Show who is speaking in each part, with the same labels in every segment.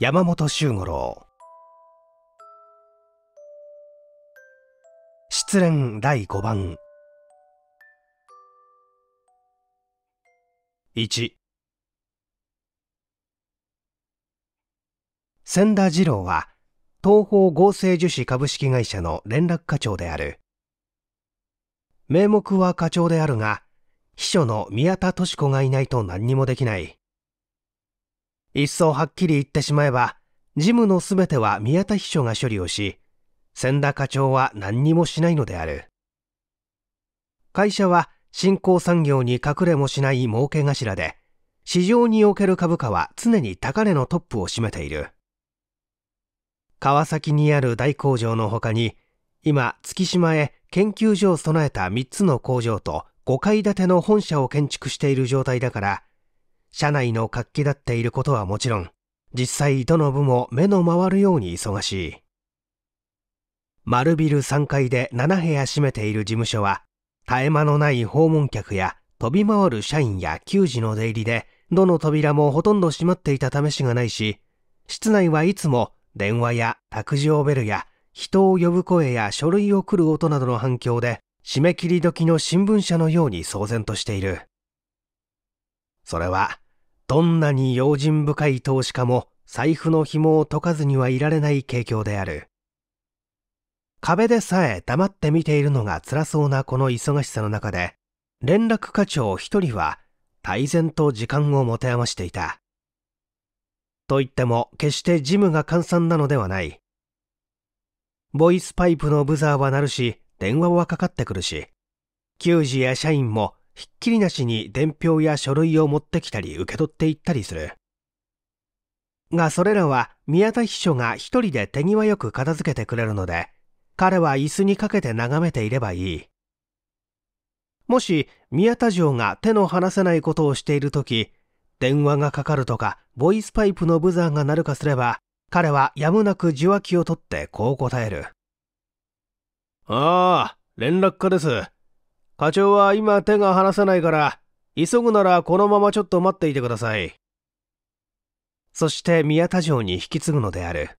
Speaker 1: 山本周五郎失恋第5番1千田次郎は東方合成樹脂株式会社の連絡課長である名目は課長であるが秘書の宮田敏子がいないと何にもできない一層はっきり言ってしまえば、事務のすべては宮田秘書が処理をし、千田課長は何にもしないのである。会社は新興産業に隠れもしない儲け頭で、市場における株価は常に高値のトップを占めている。川崎にある大工場の他に、今、月島へ研究所を備えた3つの工場と5階建ての本社を建築している状態だから、社内の活気だっていることはもちろん、実際どの部も目の回るように忙しい。丸ビル3階で7部屋閉めている事務所は、絶え間のない訪問客や飛び回る社員や給仕の出入りで、どの扉もほとんど閉まっていた試しがないし、室内はいつも電話や卓上ベルや人を呼ぶ声や書類を送る音などの反響で、締め切り時の新聞社のように騒然としている。それは、どんなに用心深い投資家も財布の紐を解かずにはいられない景況である。壁でさえ黙って見ているのが辛そうなこの忙しさの中で、連絡課長一人は、泰然と時間を持て余していた。といっても、決してジムが換算なのではない。ボイスパイプのブザーは鳴るし、電話はかかってくるし、給仕や社員もひっきりなしに伝票や書類を持ってきたり受け取っていったりする。がそれらは宮田秘書が一人で手際よく片付けてくれるので、彼は椅子にかけて眺めていればいい。もし宮田城が手の離せないことをしているとき、電話がかかるとか、ボイスパイプのブザーが鳴るかすれば、彼はやむなく受話器を取ってこう答える。ああ、連絡課です。課長は今手が離せないから、急ぐならこのままちょっと待っていてください。そして宮田城に引き継ぐのである。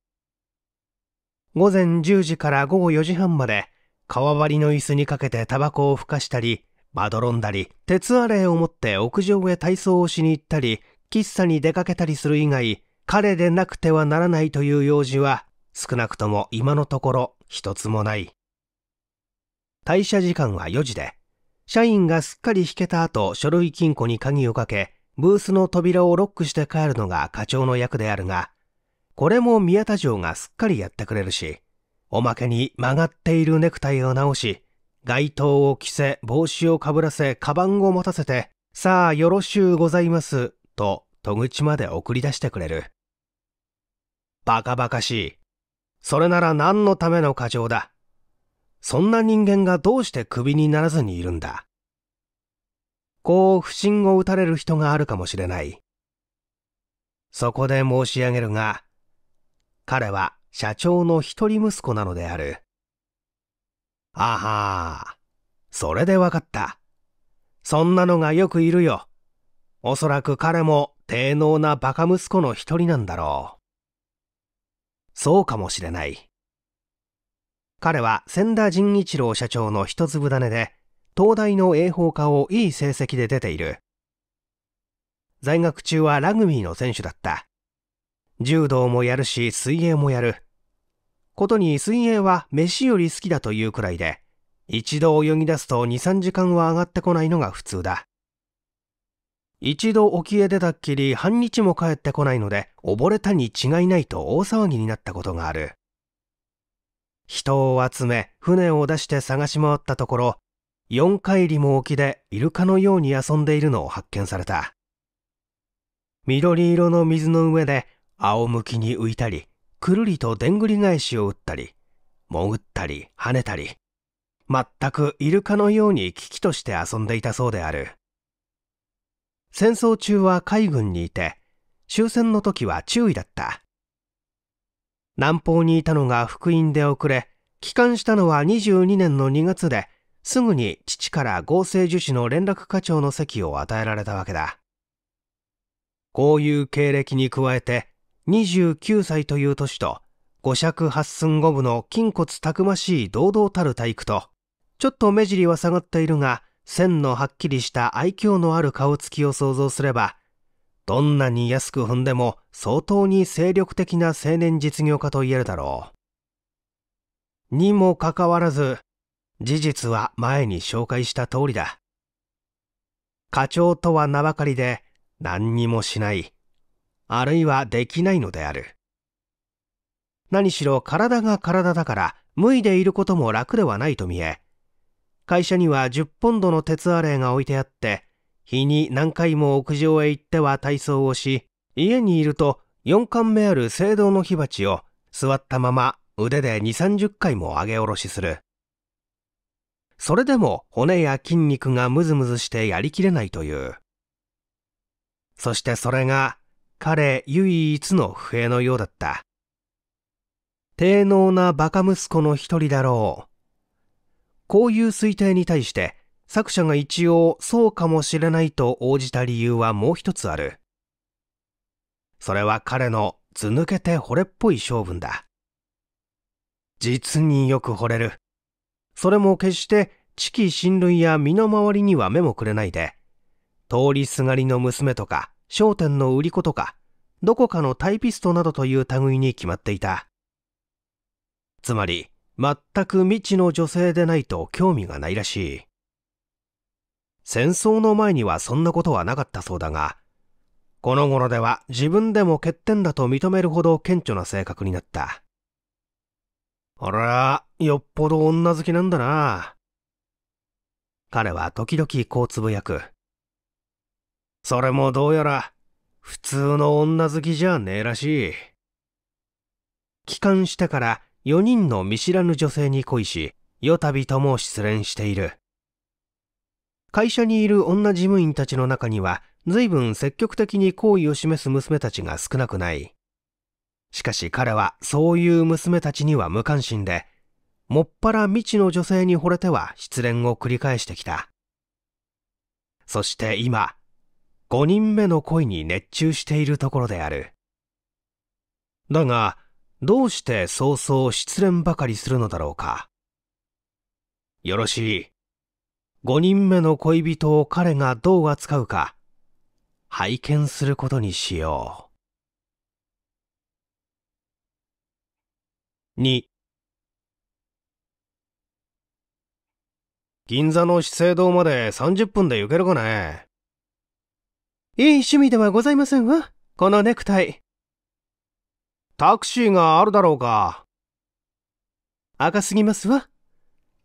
Speaker 1: 午前10時から午後4時半まで、川張りの椅子にかけてタバコをふかしたり、まどろんだり、鉄アレイを持って屋上へ体操をしに行ったり、喫茶に出かけたりする以外、彼でなくてはならないという用事は、少なくとも今のところ一つもない。退社時間は4時で、社員がすっかり引けた後、書類金庫に鍵をかけ、ブースの扉をロックして帰るのが課長の役であるが、これも宮田城がすっかりやってくれるし、おまけに曲がっているネクタイを直し、街灯を着せ、帽子をかぶらせ、カバンを持たせて、さあよろしゅうございます、と戸口まで送り出してくれる。バカバカしい。それなら何のための課長だ。そんな人間がどうしてクビにならずにいるんだ。こう不信を打たれる人があるかもしれない。そこで申し上げるが、彼は社長の一人息子なのである。あはあ、それでわかった。そんなのがよくいるよ。おそらく彼も低能なバカ息子の一人なんだろう。そうかもしれない。彼は千田仁一郎社長の一粒種で、東大の英法科をいい成績で出ている。在学中はラグビーの選手だった。柔道もやるし、水泳もやる。ことに水泳は飯より好きだというくらいで、一度泳ぎ出すと2、3時間は上がってこないのが普通だ。一度沖へ出たっきり半日も帰ってこないので、溺れたに違いないと大騒ぎになったことがある。人を集め船を出して探し回ったところ4海里も沖でイルカのように遊んでいるのを発見された緑色の水の上で仰向きに浮いたりくるりとでんぐり返しを打ったり潜ったり跳ねたり全くイルカのように危機として遊んでいたそうである戦争中は海軍にいて終戦の時は注意だった南方にいたのが福音で遅れ、帰還したのは22年の2月で、すぐに父から合成樹脂の連絡課長の席を与えられたわけだ。こういう経歴に加えて、29歳という年と、五尺八寸五分の筋骨たくましい堂々たる体育と、ちょっと目尻は下がっているが、線のはっきりした愛嬌のある顔つきを想像すれば、どんなに安く踏んでも相当に精力的な青年実業家と言えるだろう。にもかかわらず、事実は前に紹介した通りだ。課長とは名ばかりで何にもしない、あるいはできないのである。何しろ体が体だから脱いでいることも楽ではないと見え、会社には10ポンドの鉄アレイが置いてあって、日に何回も屋上へ行っては体操をし、家にいると4巻目ある青銅の火鉢を座ったまま腕で2、30回も上げ下ろしする。それでも骨や筋肉がムズムズしてやりきれないという。そしてそれが彼唯一の笛のようだった。低能なバカ息子の一人だろう。こういう推定に対して作者が一応そうかもしれないと応じた理由はもう一つある。それは彼の図抜けて惚れっぽい性分だ。実によく惚れる。それも決して地気親類や身の回りには目もくれないで、通りすがりの娘とか、商店の売り子とか、どこかのタイピストなどという類に決まっていた。つまり、全く未知の女性でないと興味がないらしい。戦争の前にはそんなことはなかったそうだが、この頃では自分でも欠点だと認めるほど顕著な性格になった。あら、よっぽど女好きなんだな。彼は時々こうつぶやく。それもどうやら、普通の女好きじゃねえらしい。帰還してから4人の見知らぬ女性に恋し、よたびとも失恋している。会社にいる女事務員たちの中には、随分積極的に好意を示す娘たちが少なくない。しかし彼はそういう娘たちには無関心で、もっぱら未知の女性に惚れては失恋を繰り返してきた。そして今、5人目の恋に熱中しているところである。だが、どうして早々失恋ばかりするのだろうか。よろしい。五人目の恋人を彼がどう扱うか、拝見することにしよう。二。銀座の資生堂まで30分で行けるかねいい趣味ではございませんわ、このネクタイ。タクシーがあるだろうか。赤すぎますわ。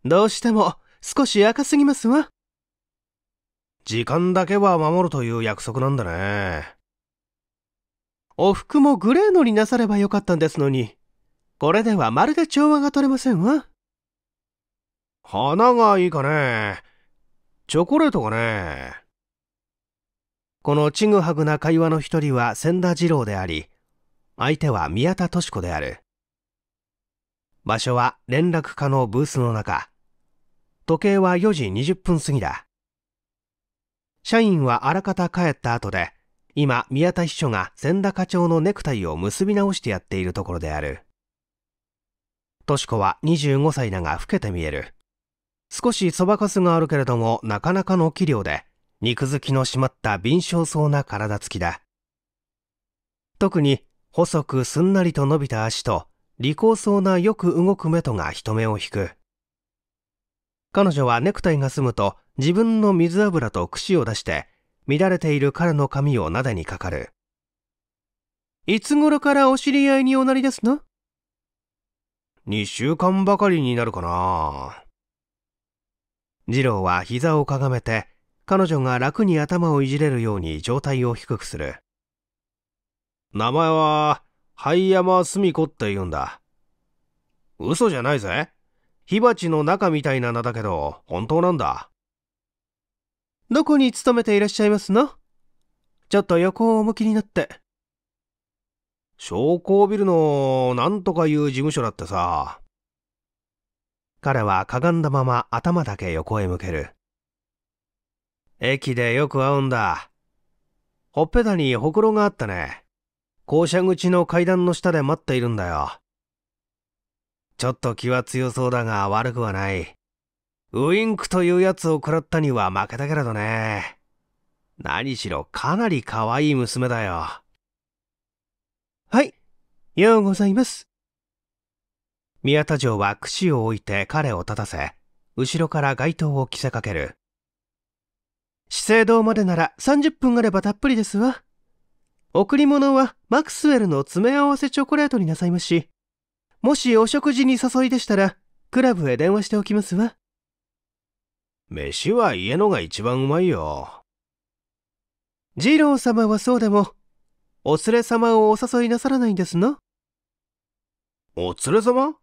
Speaker 1: どうしても、少し赤すぎますわ。時間だけは守るという約束なんだね。お服もグレーのになさればよかったんですのに、これではまるで調和が取れませんわ。花がいいかね。チョコレートがね。このちぐはぐな会話の一人は千田二郎であり、相手は宮田敏子である。場所は連絡課のブースの中。時計は4時20分過ぎだ。社員はあらかた帰った後で、今、宮田秘書が千田課長のネクタイを結び直してやっているところである。とし子は25歳だが老けて見える。少しそばかすがあるけれども、なかなかの器量で、肉付きの締まった敏捷そうな体つきだ。特に、細くすんなりと伸びた足と、利口そうなよく動く目とが人目を引く。彼女はネクタイが済むと自分の水油と櫛を出して乱れている彼の髪をなでにかかる。いつ頃からお知り合いにおなりですの ?2 週間ばかりになるかな。次郎は膝をかがめて彼女が楽に頭をいじれるように状態を低くする。名前は、灰山澄子って言うんだ。嘘じゃないぜ。火鉢の中みたいな名だけど本当なんだどこに勤めていらっしゃいますのちょっと横をお向きになって商工ビルのなんとかいう事務所だってさ彼はかがんだまま頭だけ横へ向ける駅でよく会うんだほっぺたにほくろがあったね校舎口の階段の下で待っているんだよちょっと気は強そうだが悪くはない。ウインクというやつを食らったには負けたけれどね。何しろかなり可愛い娘だよ。はい。ようございます。宮田城は櫛を置いて彼を立たせ、後ろから街灯を着せかける。資生堂までなら30分あればたっぷりですわ。贈り物はマクスウェルの詰め合わせチョコレートになさいまし。もしお食事に誘いでしたら、クラブへ電話しておきますわ。飯は家のが一番うまいよ。二郎様はそうでも、お連れ様をお誘いなさらないんですのお連れ様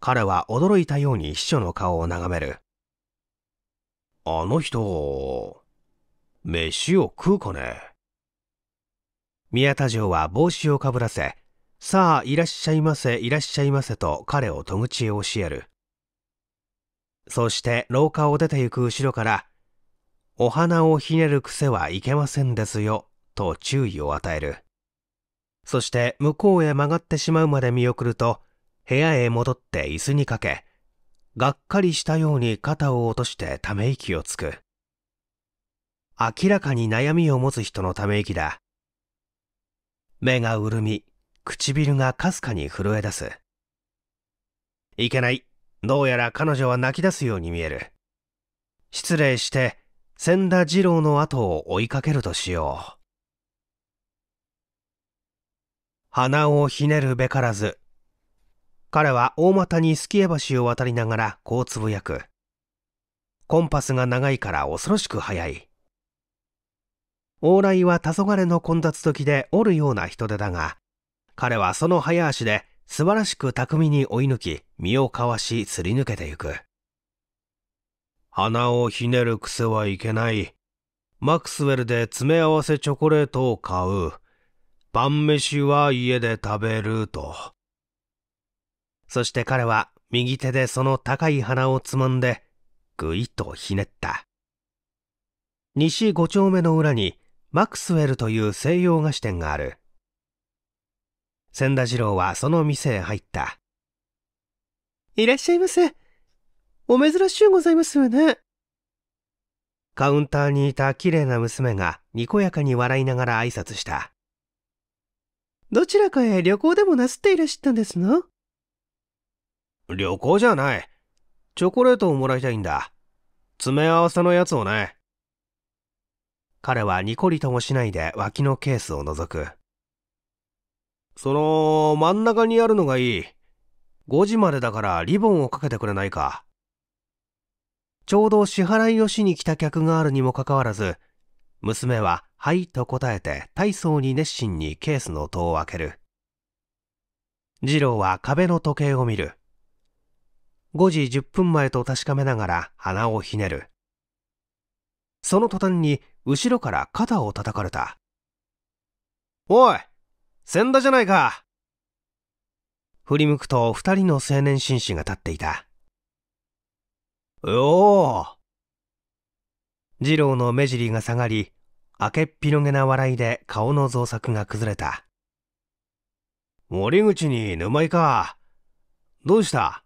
Speaker 1: 彼は驚いたように秘書の顔を眺める。あの人、飯を食うかね宮田城は帽子をかぶらせ、さあ、いらっしゃいませ、いらっしゃいませと彼を戸口へ教える。そして廊下を出て行く後ろから、お花をひねる癖はいけませんですよ、と注意を与える。そして向こうへ曲がってしまうまで見送ると、部屋へ戻って椅子にかけ、がっかりしたように肩を落としてため息をつく。明らかに悩みを持つ人のため息だ。目が潤み、唇がかすかに震え出す。いけない。どうやら彼女は泣き出すように見える。失礼して、千田二郎の後を追いかけるとしよう。鼻をひねるべからず。彼は大股にすきえ橋を渡りながらこうつぶやく。コンパスが長いから恐ろしく速い。往来は黄昏の混雑時で折るような人手だが、彼はその早足で素晴らしく巧みに追い抜き、身をかわしすり抜けてゆく。鼻をひねる癖はいけない。マクスウェルで詰め合わせチョコレートを買う。晩飯は家で食べると。そして彼は右手でその高い鼻をつまんで、ぐいっとひねった。西五丁目の裏にマクスウェルという西洋菓子店がある。千田次郎はその店へ入った。いらっしゃいませ。お珍しゅうございますわね。カウンターにいた綺麗な娘がにこやかに笑いながら挨拶した。どちらかへ旅行でもなすっていらっしゃったんですの旅行じゃない。チョコレートをもらいたいんだ。詰め合わせのやつをね。彼はにこりともしないで脇のケースを覗く。その、真ん中にあるのがいい。5時までだからリボンをかけてくれないか。ちょうど支払いをしに来た客があるにもかかわらず、娘は、はいと答えて体操に熱心にケースの戸を開ける。次郎は壁の時計を見る。5時10分前と確かめながら鼻をひねる。その途端に後ろから肩を叩かれた。おい千田じゃないか。振り向くと二人の青年紳士が立っていた。よお二郎の目尻が下がり、明けっぴろげな笑いで顔の造作が崩れた。森口に沼井か。どうした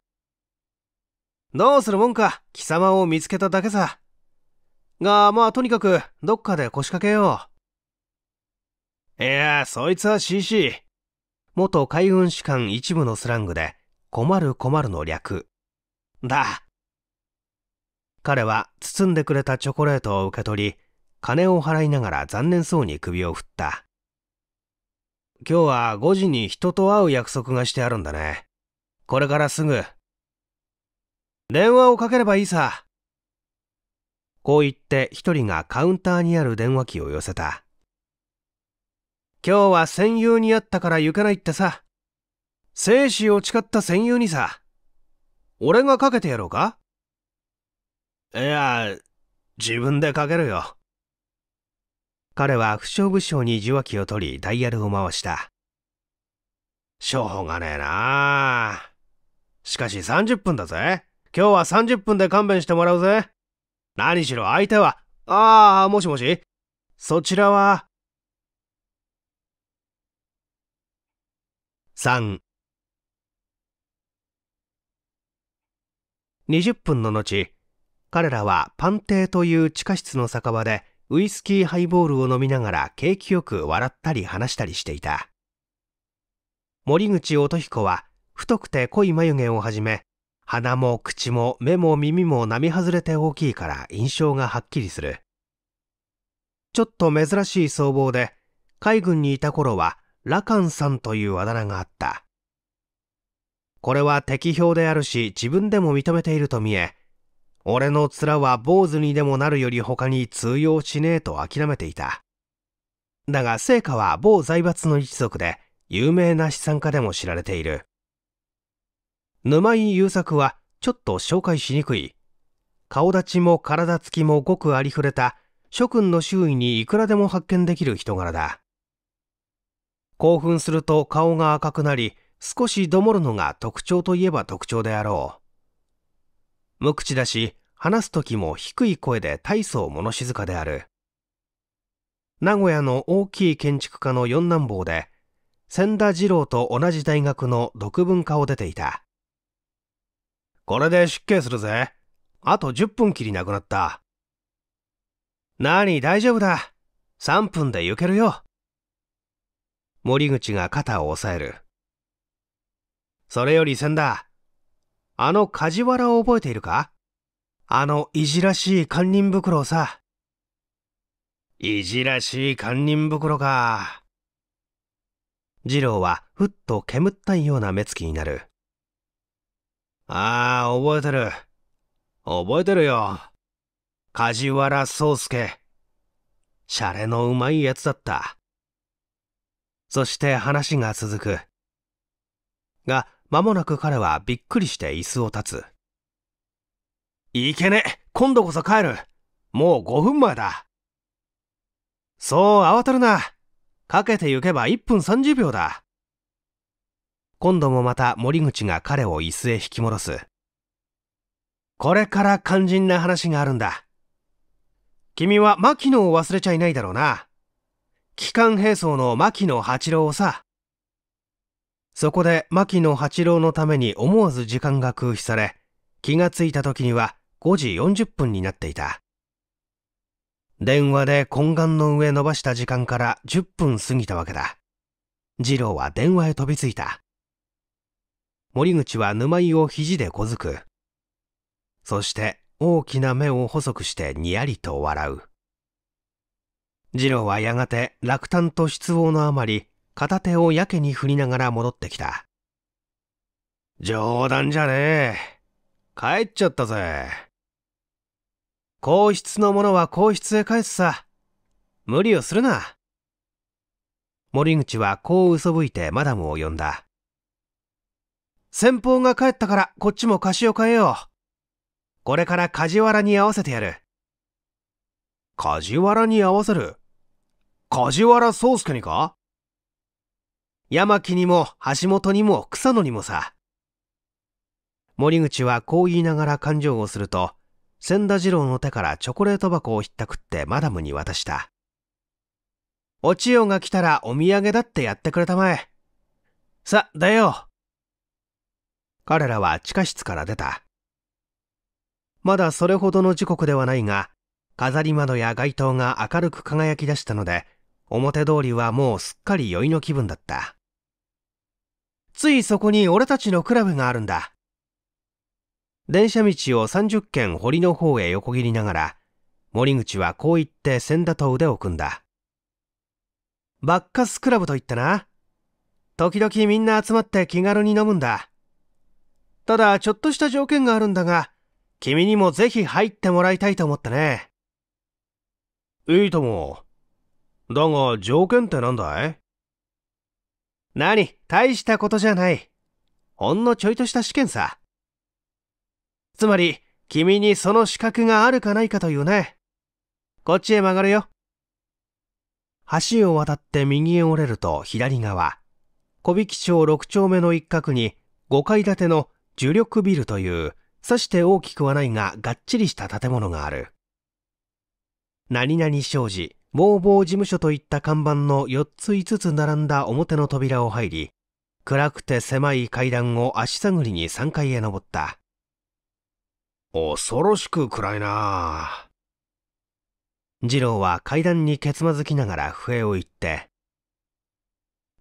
Speaker 1: どうするもんか、貴様を見つけただけさ。が、まあとにかく、どっかで腰掛けよう。いやそいつは CC。元海軍士官一部のスラングで、困る困るの略。だ。彼は包んでくれたチョコレートを受け取り、金を払いながら残念そうに首を振った。今日は5時に人と会う約束がしてあるんだね。これからすぐ。電話をかければいいさ。こう言って一人がカウンターにある電話機を寄せた。今日は戦友に会ったから行かないってさ。生死を誓った戦友にさ。俺がかけてやろうかいや、自分でかけるよ。彼は不傷不将に受話器を取りダイヤルを回した。しょうがねえなしかし30分だぜ。今日は30分で勘弁してもらうぜ。何しろ相手は、ああ、もしもしそちらは、3 20分の後、彼らはパンテ邸という地下室の酒場でウイスキーハイボールを飲みながら景気よく笑ったり話したりしていた。森口音彦は太くて濃い眉毛をはじめ、鼻も口も目も耳も並外れて大きいから印象がはっきりする。ちょっと珍しい僧帽で、海軍にいた頃は羅漢さんというあだ名があった。これは敵票であるし自分でも認めていると見え、俺の面は坊主にでもなるより他に通用しねえと諦めていた。だが聖火は某財閥の一族で有名な資産家でも知られている。沼井優作はちょっと紹介しにくい。顔立ちも体つきもごくありふれた諸君の周囲にいくらでも発見できる人柄だ。興奮すると顔が赤くなり、少しどもるのが特徴といえば特徴であろう。無口だし、話す時も低い声で大層物静かである。名古屋の大きい建築家の四男坊で、千田二郎と同じ大学の独文化を出ていた。これで出刑するぜ。あと10分きりなくなった。なに、大丈夫だ。3分で行けるよ。森口が肩を押さえる。それより千田、あの梶原を覚えているかあのいじらしい堪忍袋をさ。いじらしい堪忍袋か。次郎はふっと煙ったいような目つきになる。ああ、覚えてる。覚えてるよ。梶原宗介。シャレのうまいやつだった。そして話が続く。が、間もなく彼はびっくりして椅子を立つ。いけね今度こそ帰るもう5分前だそう慌てるなかけて行けば1分30秒だ今度もまた森口が彼を椅子へ引き戻す。これから肝心な話があるんだ。君は牧野を忘れちゃいないだろうな。機関兵装の牧野八郎をさ。そこで牧野八郎のために思わず時間が空飛され、気がついた時には5時40分になっていた。電話で懇願の上伸ばした時間から10分過ぎたわけだ。次郎は電話へ飛びついた。森口は沼井を肘で小づく。そして大きな目を細くしてにやりと笑う。次郎はやがて落胆と失望のあまり片手をやけに振りながら戻ってきた冗談じゃねえ帰っちゃったぜ皇室のものは皇室へ返すさ無理をするな森口はこう嘘吹いてマダムを呼んだ先方が帰ったからこっちも貸しを変えようこれから梶原に合わせてやる梶原に合わせる梶原宗介にか山木にも橋本にも草野にもさ。森口はこう言いながら勘定をすると、千田次郎の手からチョコレート箱をひったくってマダムに渡した。お千代が来たらお土産だってやってくれたまえ。さ、出よ。う。彼らは地下室から出た。まだそれほどの時刻ではないが、飾り窓や街灯が明るく輝き出したので、表通りはもうすっかり酔いの気分だった。ついそこに俺たちのクラブがあるんだ。電車道を30軒堀の方へ横切りながら、森口はこう言って千田と腕を組んだ。バッカスクラブと言ってな。時々みんな集まって気軽に飲むんだ。ただ、ちょっとした条件があるんだが、君にもぜひ入ってもらいたいと思ってね。いいとも。だが条件ってなんだい何大したことじゃない。ほんのちょいとした試験さ。つまり、君にその資格があるかないかというね。こっちへ曲がるよ。橋を渡って右へ折れると左側、小引町6丁目の一角に5階建ての樹力ビルという、さして大きくはないががっちりした建物がある。何々商事、ボー事務所といった看板の4つ5つ並んだ表の扉を入り、暗くて狭い階段を足探りに3階へ登った。恐ろしく暗いな次郎は階段にけつまずきながら笛を言って、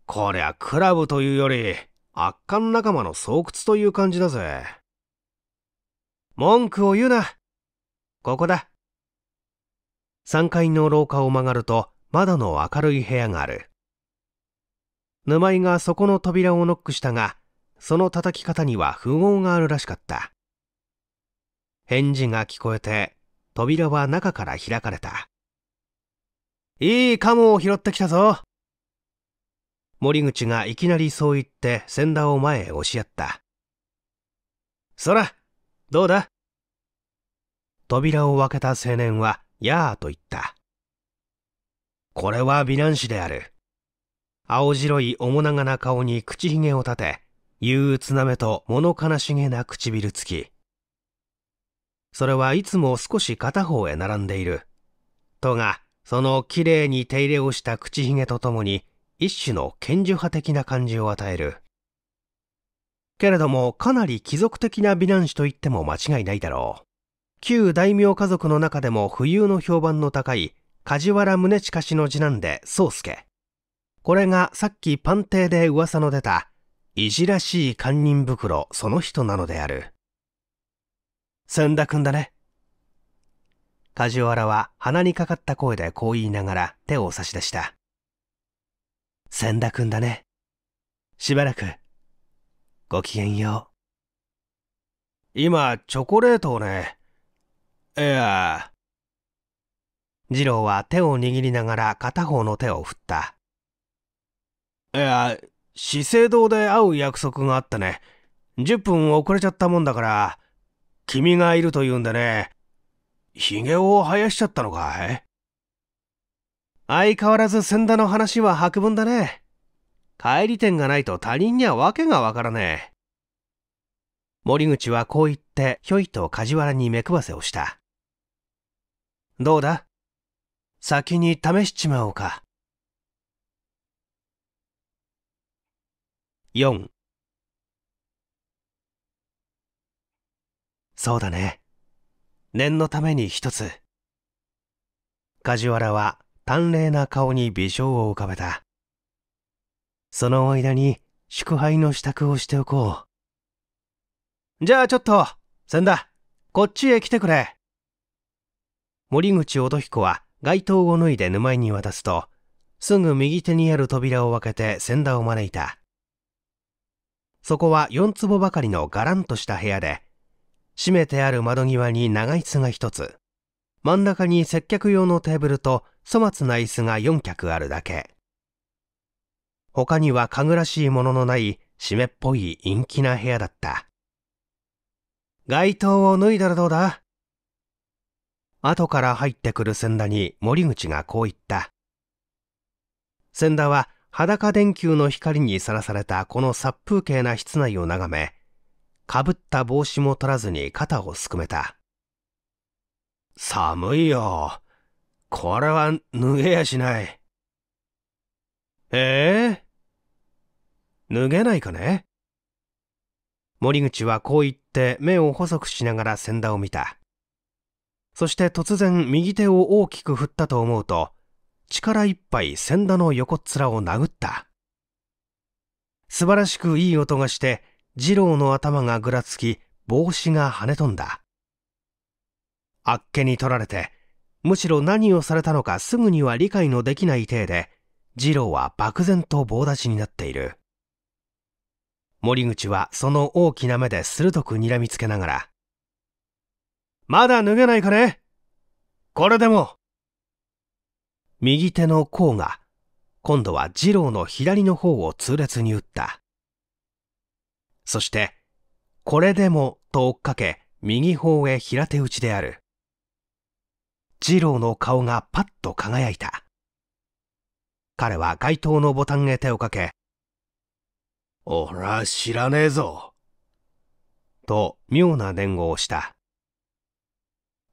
Speaker 1: こりゃクラブというより、圧巻仲間の巣窟という感じだぜ。文句を言うな。ここだ。3階の廊下を曲がると窓の明るい部屋がある。沼井がそこの扉をノックしたが、その叩き方には符号があるらしかった。返事が聞こえて、扉は中から開かれた。いいカモを拾ってきたぞ。森口がいきなりそう言って仙田を前へ押しやった。そら、どうだ扉を開けた青年はやあと言った。これは美男子である。青白い面長な顔に口ひげを立て、憂鬱な目と物悲しげな唇つき。それはいつも少し片方へ並んでいる。とが、その綺麗に手入れをした口ひげとともに、一種の賢樹派的な感じを与える。けれども、かなり貴族的な美男子と言っても間違いないだろう。旧大名家族の中でも浮遊の評判の高い梶原宗近氏の次男で宗介。これがさっきパンテで噂の出た、いじらしい堪忍袋その人なのである。千田君だね。梶原は鼻にかかった声でこう言いながら手を差し出した。千田君だね。しばらく、ごきげんよう。今、チョコレートをね、いや二郎は手を握りながら片方の手を振った。いや、資生堂で会う約束があったね。10分遅れちゃったもんだから、君がいると言うんでね、髭を生やしちゃったのかい相変わらず千田の話は白文だね。帰り店がないと他人には訳がわからねえ。森口はこう言って、ひょいと梶原に目配せをした。どうだ先に試しちまおうか。4そうだね。念のために一つ。梶原は淡麗な顔に微笑を浮かべた。その間に祝杯の支度をしておこう。じゃあちょっと、ん田、こっちへ来てくれ。森口乙彦は街灯を脱いで沼井に渡すと、すぐ右手にある扉を開けて仙田を招いた。そこは4坪ばかりのガランとした部屋で、閉めてある窓際に長椅子が一つ、真ん中に接客用のテーブルと粗末な椅子が4脚あるだけ。他にはかぐらしいもののない湿っぽい陰気な部屋だった。街灯を脱いだらどうだ後から入ってくる千田に森口がこう言った。千田は裸電球の光にさらされたこの殺風景な室内を眺め、かぶった帽子も取らずに肩をすくめた。寒いよ。これは脱げやしない。ええ脱げないかね森口はこう言って目を細くしながら千田を見た。そして突然右手を大きく振ったと思うと、力いっぱい千田の横っ面を殴った。素晴らしくいい音がして、二郎の頭がぐらつき、帽子が跳ね飛んだ。あっけに取られて、むしろ何をされたのかすぐには理解のできない体で、二郎は漠然と棒立ちになっている。森口はその大きな目で鋭く睨みつけながら、まだ脱げないかねこれでも。右手の甲が、今度は二郎の左の方を痛烈に打った。そして、これでもと追っかけ、右方へ平手打ちである。二郎の顔がパッと輝いた。彼は街灯のボタンへ手をかけ、おら知らねえぞ。と妙な伝言をした。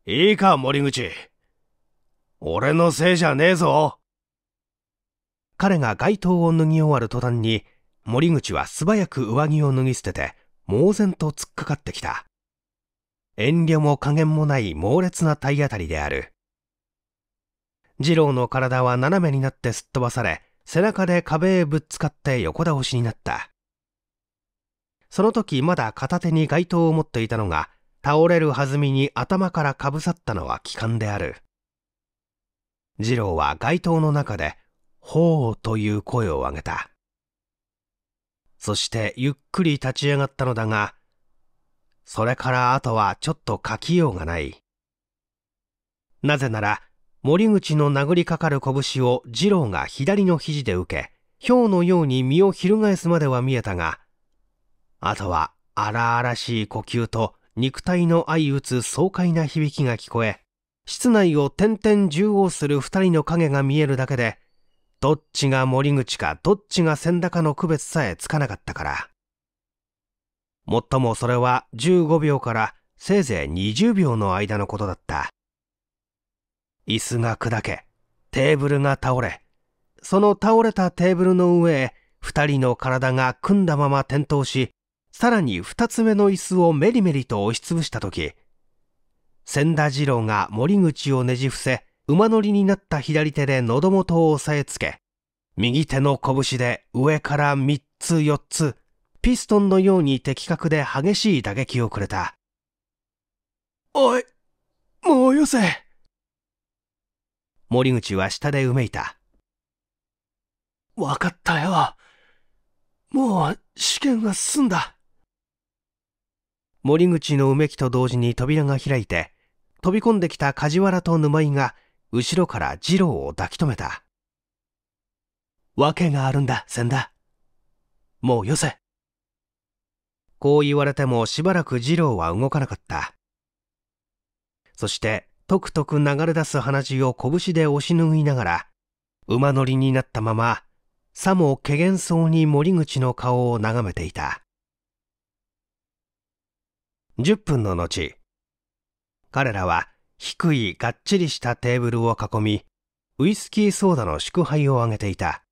Speaker 1: いいか、森口。俺のせいじゃねえぞ。彼が街灯を脱ぎ終わる途端に、森口は素早く上着を脱ぎ捨てて、猛然と突っかかってきた。遠慮も加減もない猛烈な体当たりである。二郎の体は斜めになってすっ飛ばされ、背中で壁へぶっつかって横倒しになった。その時まだ片手に街灯を持っていたのが、倒れるずみに頭からかぶさったのは気管である。次郎は街灯の中で、ほうという声を上げた。そしてゆっくり立ち上がったのだが、それからあとはちょっと書きようがない。なぜなら、森口の殴りかかる拳を次郎が左の肘で受け、ょうのように身を翻すまでは見えたが、あとは荒々しい呼吸と肉体の相打つ爽快な響きが聞こえ、室内を点々縦横する二人の影が見えるだけで、どっちが森口かどっちが千田かの区別さえつかなかったから。もっともそれは15秒からせいぜい20秒の間のことだった。椅子が砕け、テーブルが倒れ、その倒れたテーブルの上へ二人の体が組んだまま転倒し、さらに二つ目の椅子をメリメリと押しつぶしたとき、千田次郎が森口をねじ伏せ、馬乗りになった左手で喉元を押さえつけ、右手の拳で上から三つ四つ、ピストンのように的確で激しい打撃をくれた。おい、もうよせ。森口は下でうめいた。わかったよ。もう試験が済んだ。森口のうめきと同時に扉が開いて、飛び込んできた梶原と沼井が、後ろから二郎を抱き留めた。訳があるんだ、千田。もうよせ。こう言われてもしばらく二郎は動かなかった。そして、とくとく流れ出す鼻血を拳で押し拭いながら、馬乗りになったまま、さもけげんそうに森口の顔を眺めていた。10分の後、彼らは低いがっちりしたテーブルを囲み、ウイスキーソーダの祝杯をあげていた。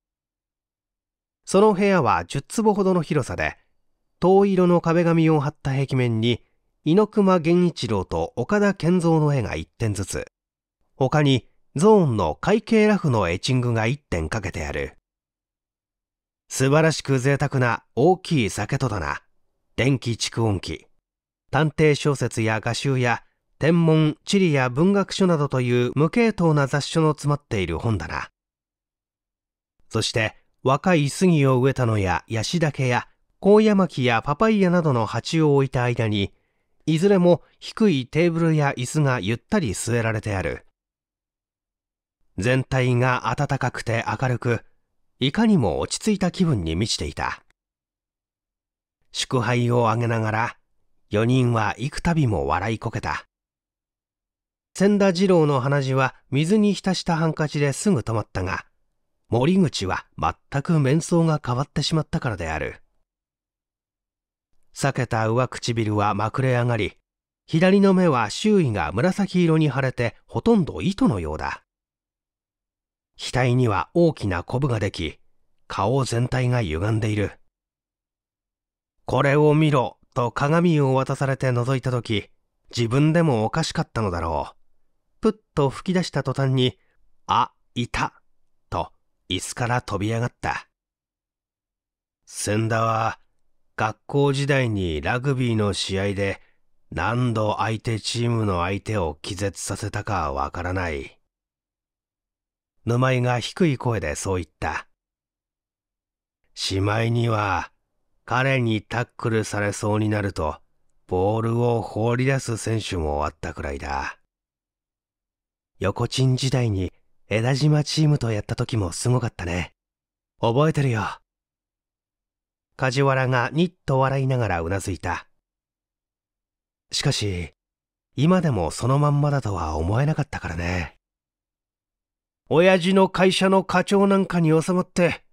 Speaker 1: その部屋は10坪ほどの広さで、遠色の壁紙を貼った壁面に、猪熊源一郎と岡田健三の絵が1点ずつ、他にゾーンの会計ラフのエチングが1点かけてある。素晴らしく贅沢な大きい酒とだな。電気蓄音機。探偵小説や画集や天文、地理や文学書などという無系統な雑書の詰まっている本棚。そして若い杉を植えたのやヤシダケや高野巻やパパイヤなどの鉢を置いた間にいずれも低いテーブルや椅子がゆったり据えられてある。全体が暖かくて明るく、いかにも落ち着いた気分に満ちていた。祝杯をあげながら、4人は幾度も笑いこけた。千田二郎の鼻血は水に浸したハンカチですぐ止まったが、森口は全く面相が変わってしまったからである。裂けた上唇はまくれ上がり、左の目は周囲が紫色に腫れてほとんど糸のようだ。額には大きなコブができ、顔全体が歪んでいる。これを見ろと鏡を渡されて覗いた時、自分でもおかしかったのだろう。ぷっと吹き出した途端に、あ、いた、と椅子から飛び上がった。千田は、学校時代にラグビーの試合で何度相手チームの相手を気絶させたかわからない。沼井が低い声でそう言った。しまいには、彼にタックルされそうになると、ボールを放り出す選手もあったくらいだ。横鎮時代に枝島チームとやった時もすごかったね。覚えてるよ。梶原がニッと笑いながらうなずいた。しかし、今でもそのまんまだとは思えなかったからね。親父の会社の課長なんかに収まって、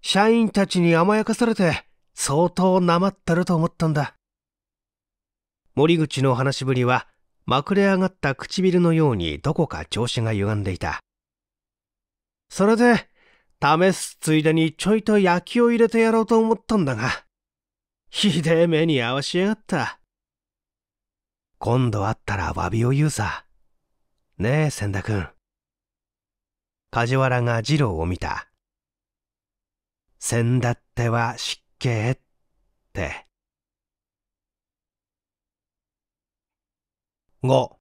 Speaker 1: 社員たちに甘やかされて、相当なまったると思ったんだ。森口の話しぶりは、まくれ上がった唇のようにどこか調子が歪んでいた。それで、試すついでにちょいと焼きを入れてやろうと思ったんだが、ひでえ目に合わしやがった。今度会ったら詫びを言うさ。ねえ、千田君。梶原が二郎を見た。千田ってはしっけって。5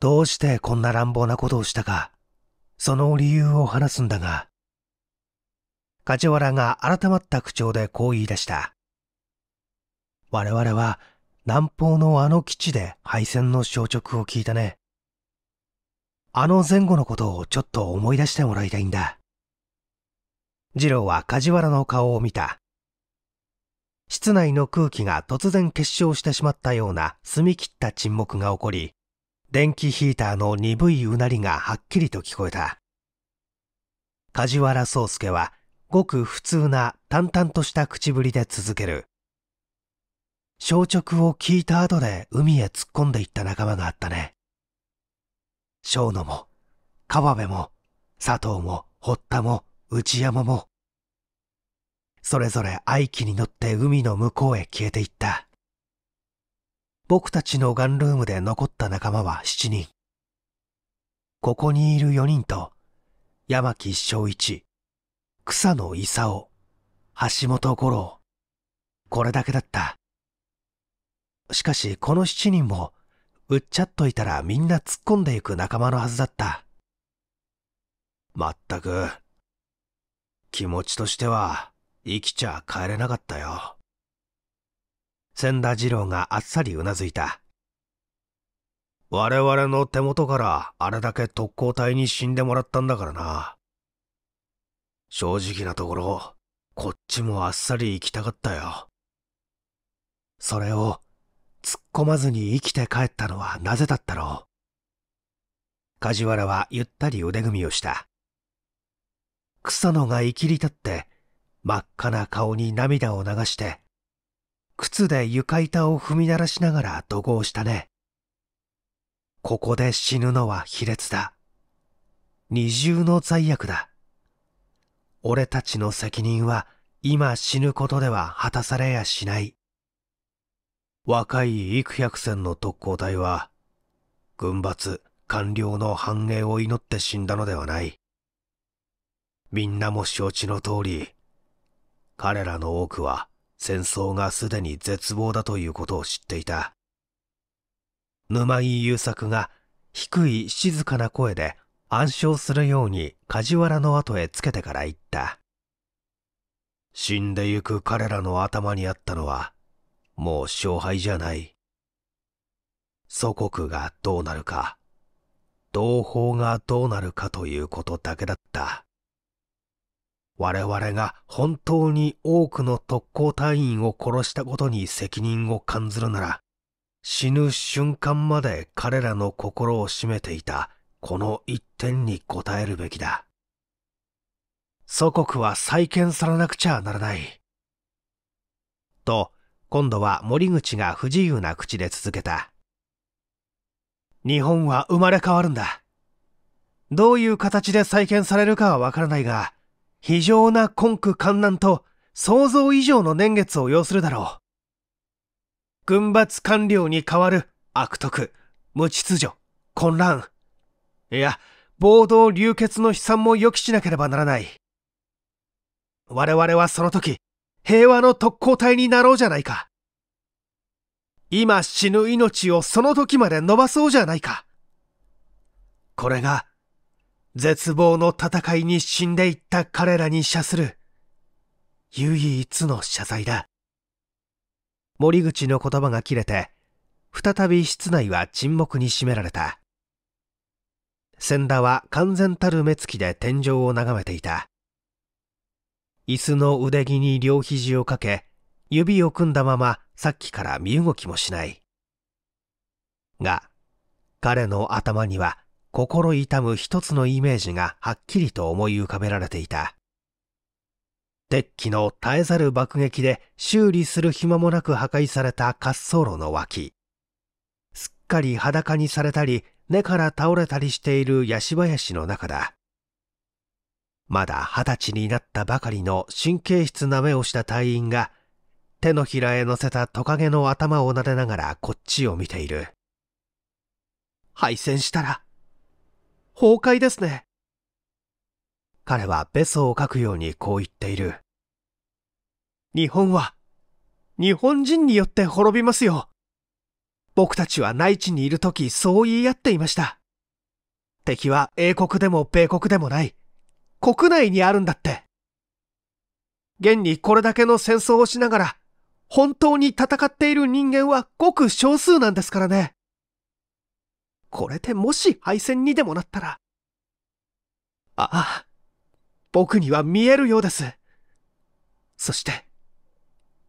Speaker 1: どうしてこんな乱暴なことをしたか、その理由を話すんだが、梶原が改まった口調でこう言い出した。我々は南方のあの基地で敗戦の消息を聞いたね。あの前後のことをちょっと思い出してもらいたいんだ。次郎は梶原の顔を見た。室内の空気が突然結晶してしまったような澄み切った沈黙が起こり、電気ヒーターの鈍いうなりがはっきりと聞こえた。梶原宗介は、ごく普通な淡々とした口ぶりで続ける。消直を聞いた後で海へ突っ込んでいった仲間があったね。小野も、川辺も、佐藤も、堀田も、内山も、それぞれ愛機に乗って海の向こうへ消えていった。僕たちのガンルームで残った仲間は7人。ここにいる4人と、山木正一、草野勲、橋本五郎。これだけだった。しかしこの7人も、うっちゃっといたらみんな突っ込んでいく仲間のはずだった。まったく、気持ちとしては生きちゃ帰れなかったよ。千田次郎があっさりうなずいた。我々の手元からあれだけ特攻隊に死んでもらったんだからな。正直なところ、こっちもあっさり行きたかったよ。それを突っ込まずに生きて帰ったのはなぜだったろう。梶原はゆったり腕組みをした。草野が生きり立って、真っ赤な顔に涙を流して、靴で床板を踏み鳴らしながら怒号したね。ここで死ぬのは卑劣だ。二重の罪悪だ。俺たちの責任は今死ぬことでは果たされやしない。若い幾百戦の特攻隊は、軍閥、官僚の繁栄を祈って死んだのではない。みんなも承知の通り、彼らの多くは戦争がすでに絶望だということを知っていた。沼井優作が低い静かな声で暗唱するように梶原の後へつけてから言った。死んでゆく彼らの頭にあったのは、もう勝敗じゃない。祖国がどうなるか、同胞がどうなるかということだけだった。我々が本当に多くの特攻隊員を殺したことに責任を感ずるなら、死ぬ瞬間まで彼らの心を占めていたこの一点に応えるべきだ。祖国は再建されなくちゃならない。と、今度は森口が不自由な口で続けた。日本は生まれ変わるんだ。どういう形で再建されるかはわからないが、非常な根苦観難と想像以上の年月を要するだろう。軍閥官僚に代わる悪徳、無秩序、混乱。いや、暴動流血の悲惨も予期しなければならない。我々はその時、平和の特攻隊になろうじゃないか。今死ぬ命をその時まで伸ばそうじゃないか。これが絶望の戦いに死んでいった彼らに謝する、唯一の謝罪だ。森口の言葉が切れて、再び室内は沈黙に占められた。千田は完全たる目つきで天井を眺めていた。椅子の腕着に両肘をかけ、指を組んだままさっきから身動きもしない。が、彼の頭には心痛む一つのイメージがはっきりと思い浮かべられていた。鉄器の絶えざる爆撃で修理する暇もなく破壊された滑走路の脇。すっかり裸にされたり、根から倒れたりしているヤシ林の中だ。まだ二十歳になったばかりの神経質な目をした隊員が、手のひらへ乗せたトカゲの頭を撫でながらこっちを見ている。敗戦したら崩壊ですね。彼はベソを書くようにこう言っている。日本は、日本人によって滅びますよ。僕たちは内地にいるときそう言い合っていました。敵は英国でも米国でもない。国内にあるんだって。現にこれだけの戦争をしながら、本当に戦っている人間はごく少数なんですからね。これでもし敗戦にでもなったら。ああ、僕には見えるようです。そして、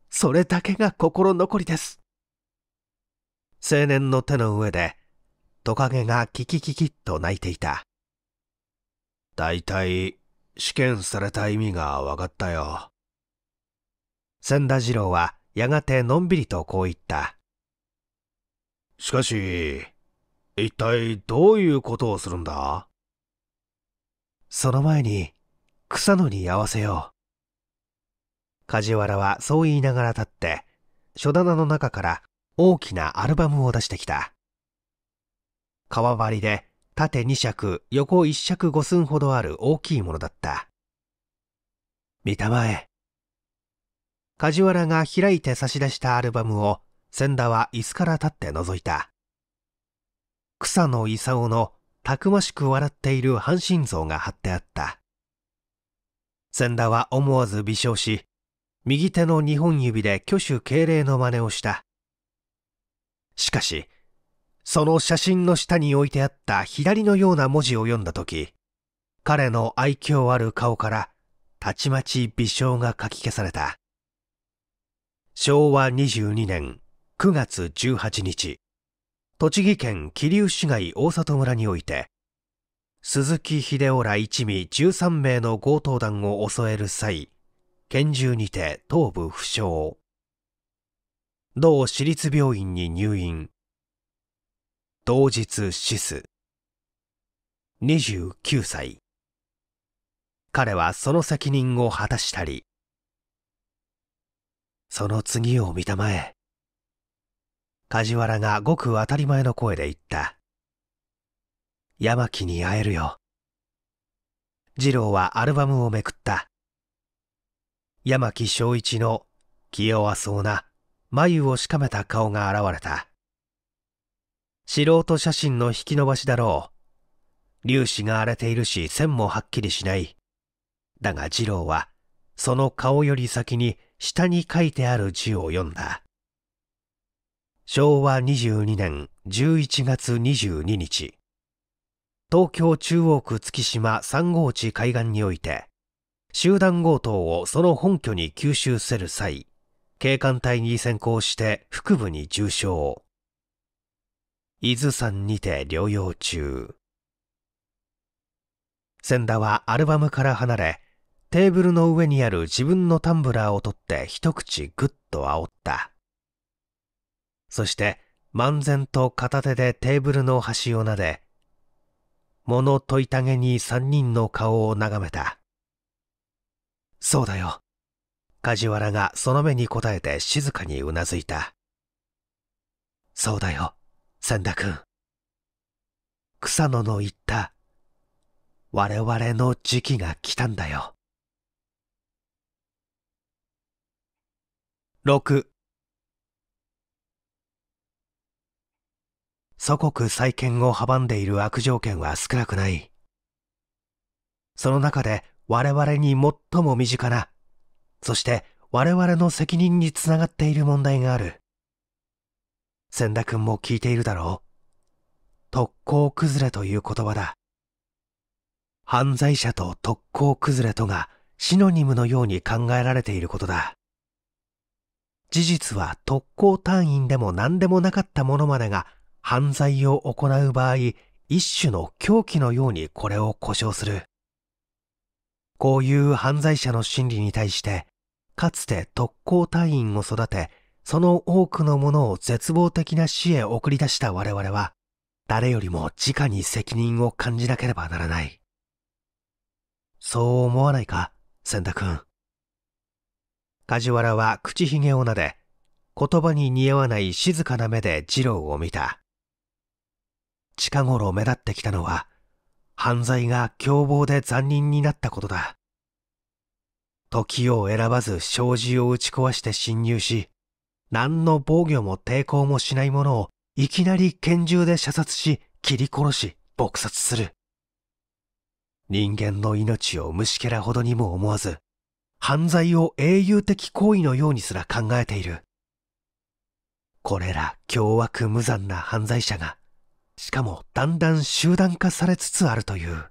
Speaker 1: それだけが心残りです。青年の手の上で、トカゲがキキキキッと鳴いていた。大体、試験された意味が分かったよ。千田次郎はやがてのんびりとこう言った。しかし、一体どういうことをするんだその前に、草野に会わせよう。梶原はそう言いながら立って、書棚の中から大きなアルバムを出してきた。革張りで縦2尺、横1尺5寸ほどある大きいものだった。見たまえ。梶原が開いて差し出したアルバムを、千田は椅子から立って覗いた。草野勲のたくましく笑っている半身像が貼ってあった。千田は思わず微笑し、右手の2本指で挙手敬礼の真似をした。しかし、その写真の下に置いてあった左のような文字を読んだ時彼の愛嬌ある顔から、たちまち微笑がかき消された。昭和22年9月18日。栃木県桐生市街大里村において、鈴木秀夫ら一味13名の強盗団を襲える際、拳銃にて頭部負傷。同市立病院に入院。同日死す。29歳。彼はその責任を果たしたり、その次を見たまえ、梶原がごく当たり前の声で言った。山木に会えるよ。次郎はアルバムをめくった。山木正一の気弱そうな眉をしかめた顔が現れた。素人写真の引き伸ばしだろう。粒子が荒れているし線もはっきりしない。だが次郎はその顔より先に下に書いてある字を読んだ。昭和22年11月22日、東京中央区月島3号地海岸において、集団強盗をその本拠に吸収せる際、警官隊に先行して腹部に重傷。伊豆山にて療養中。千田はアルバムから離れ、テーブルの上にある自分のタンブラーを取って一口ぐっと煽った。そして漫然と片手でテーブルの端を撫で、物問いたげに三人の顔を眺めた。そうだよ。梶原がその目に答えて静かにうなずいた。そうだよ、千田君。草野の言った、我々の時期が来たんだよ。六。祖国再建を阻んでいる悪条件は少なくない。その中で我々に最も身近な、そして我々の責任につながっている問題がある。千田君も聞いているだろう。特攻崩れという言葉だ。犯罪者と特攻崩れとがシノニムのように考えられていることだ。事実は特攻隊員でも何でもなかったものまでが犯罪を行う場合、一種の狂気のようにこれを故障する。こういう犯罪者の心理に対して、かつて特攻隊員を育て、その多くのものを絶望的な死へ送り出した我々は、誰よりも直に責任を感じなければならない。そう思わないか、千田君。梶原は口ひげを撫で、言葉に似合わない静かな目で次郎を見た。近頃目立ってきたのは、犯罪が凶暴で残忍になったことだ。時を選ばず障子を打ち壊して侵入し、何の防御も抵抗もしない者をいきなり拳銃で射殺し、切り殺し、撲殺する。人間の命を虫けらほどにも思わず、犯罪を英雄的行為のようにすら考えている。これら凶悪無残な犯罪者が、しかもだんだん集団化されつつあるという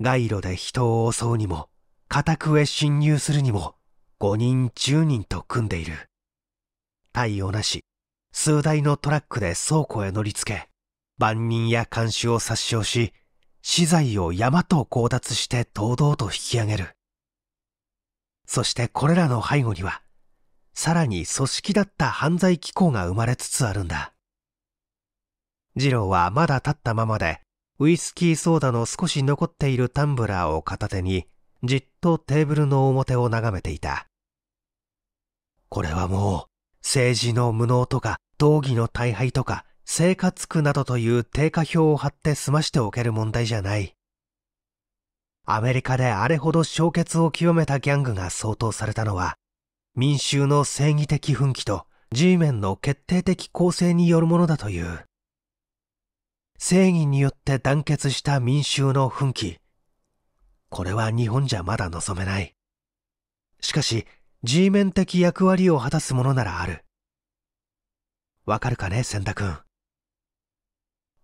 Speaker 1: 街路で人を襲うにも家宅へ侵入するにも5人10人と組んでいる対応なし数台のトラックで倉庫へ乗り付け万人や監視を殺傷し資材を山と強奪して堂々と引き上げるそしてこれらの背後にはさらに組織だった犯罪機構が生まれつつあるんだ次郎はまだ立ったままで、ウイスキーソーダの少し残っているタンブラーを片手に、じっとテーブルの表を眺めていた。これはもう、政治の無能とか、道義の大敗とか、生活苦などという定価表を貼って済ましておける問題じゃない。アメリカであれほど消血を極めたギャングが相当されたのは、民衆の正義的奮起と G メンの決定的構成によるものだという。正義によって団結した民衆の奮起。これは日本じゃまだ望めない。しかし、G 面的役割を果たすものならある。わかるかね、千田君。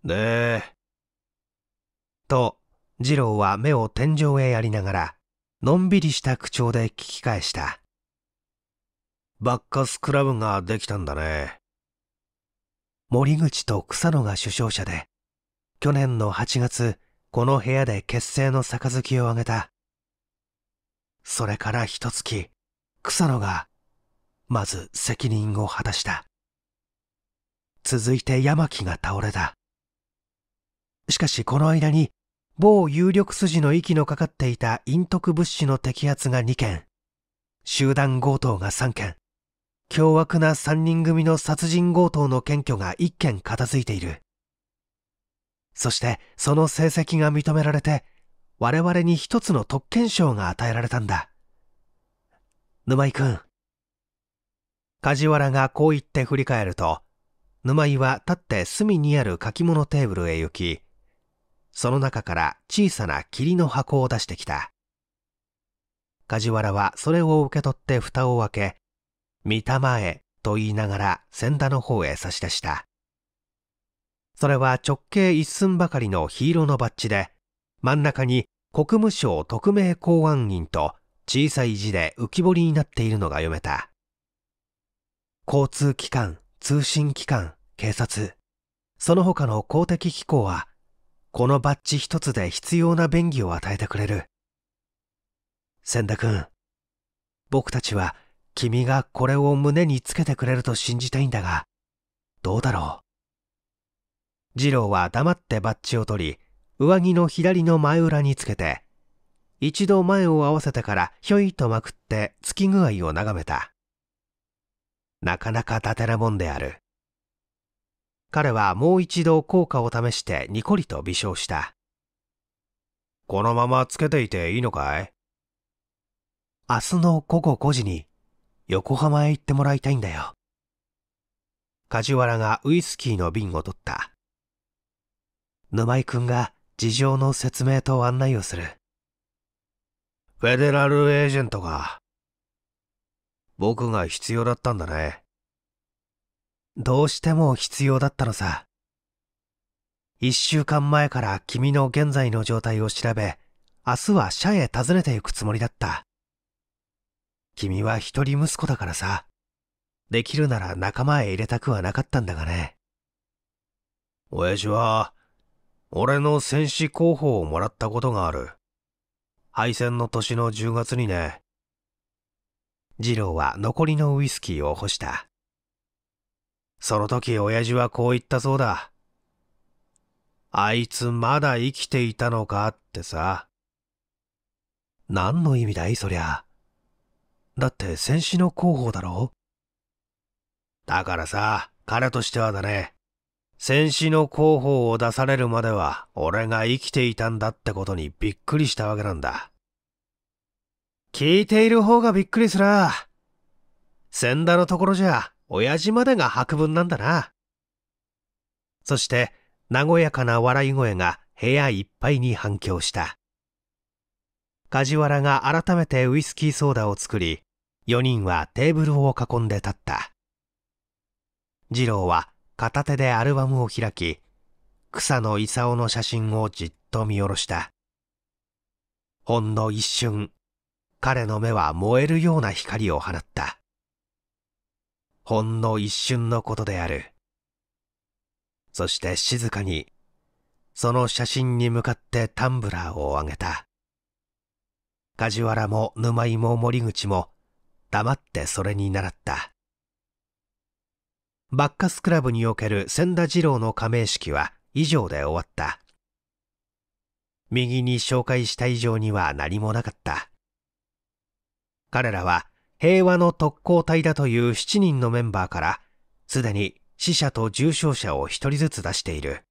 Speaker 1: ねえ。と、次郎は目を天井へやりながら、のんびりした口調で聞き返した。バッカスクラブができたんだね。森口と草野が首相者で、去年の8月、この部屋で結成の杯をあげた。それから一月、草野が、まず責任を果たした。続いて山木が倒れた。しかしこの間に、某有力筋の息のかかっていた陰徳物資の摘発が2件、集団強盗が3件、凶悪な3人組の殺人強盗の検挙が1件片付いている。そしてその成績が認められて、我々に一つの特権賞が与えられたんだ。沼井くん。梶原がこう言って振り返ると、沼井は立って隅にある書き物テーブルへ行き、その中から小さな霧の箱を出してきた。梶原はそれを受け取って蓋を開け、見たまえと言いながら仙田の方へ差し出した。それは直径一寸ばかりの黄色のバッジで、真ん中に国務省特命公安員と小さい字で浮き彫りになっているのが読めた。交通機関、通信機関、警察、その他の公的機構は、このバッジ一つで必要な便宜を与えてくれる。千田君、僕たちは君がこれを胸につけてくれると信じたいんだが、どうだろう次郎は黙ってバッジを取り、上着の左の前裏につけて、一度前を合わせてからひょいとまくって月具合を眺めた。なかなかてなもんである。彼はもう一度効果を試してニコリと微笑した。このままつけていていいのかい明日の午後5時に横浜へ行ってもらいたいんだよ。梶原がウイスキーの瓶を取った。沼井くんが事情の説明と案内をする。フェデラルエージェントが、僕が必要だったんだね。どうしても必要だったのさ。一週間前から君の現在の状態を調べ、明日は社へ訪ねて行くつもりだった。君は一人息子だからさ。できるなら仲間へ入れたくはなかったんだがね。親父は、俺の戦士候補をもらったことがある。敗戦の年の10月にね。次郎は残りのウイスキーを干した。その時親父はこう言ったそうだ。あいつまだ生きていたのかってさ。何の意味だいそりゃ。だって戦士の候補だろだからさ、彼としてはだね。戦死の候補を出されるまでは俺が生きていたんだってことにびっくりしたわけなんだ。聞いている方がびっくりすら。千田のところじゃ、親父までが白文なんだな。そして、和やかな笑い声が部屋いっぱいに反響した。梶原が改めてウイスキーソーダを作り、4人はテーブルを囲んで立った。次郎は片手でアルバムを開き、草野勲の写真をじっと見下ろした。ほんの一瞬、彼の目は燃えるような光を放った。ほんの一瞬のことである。そして静かに、その写真に向かってタンブラーを上げた。梶原も沼井も森口も黙ってそれに倣った。バッカスクラブにおける千田二郎の加盟式は以上で終わった。右に紹介した以上には何もなかった。彼らは平和の特攻隊だという7人のメンバーから、すでに死者と重傷者を一人ずつ出している。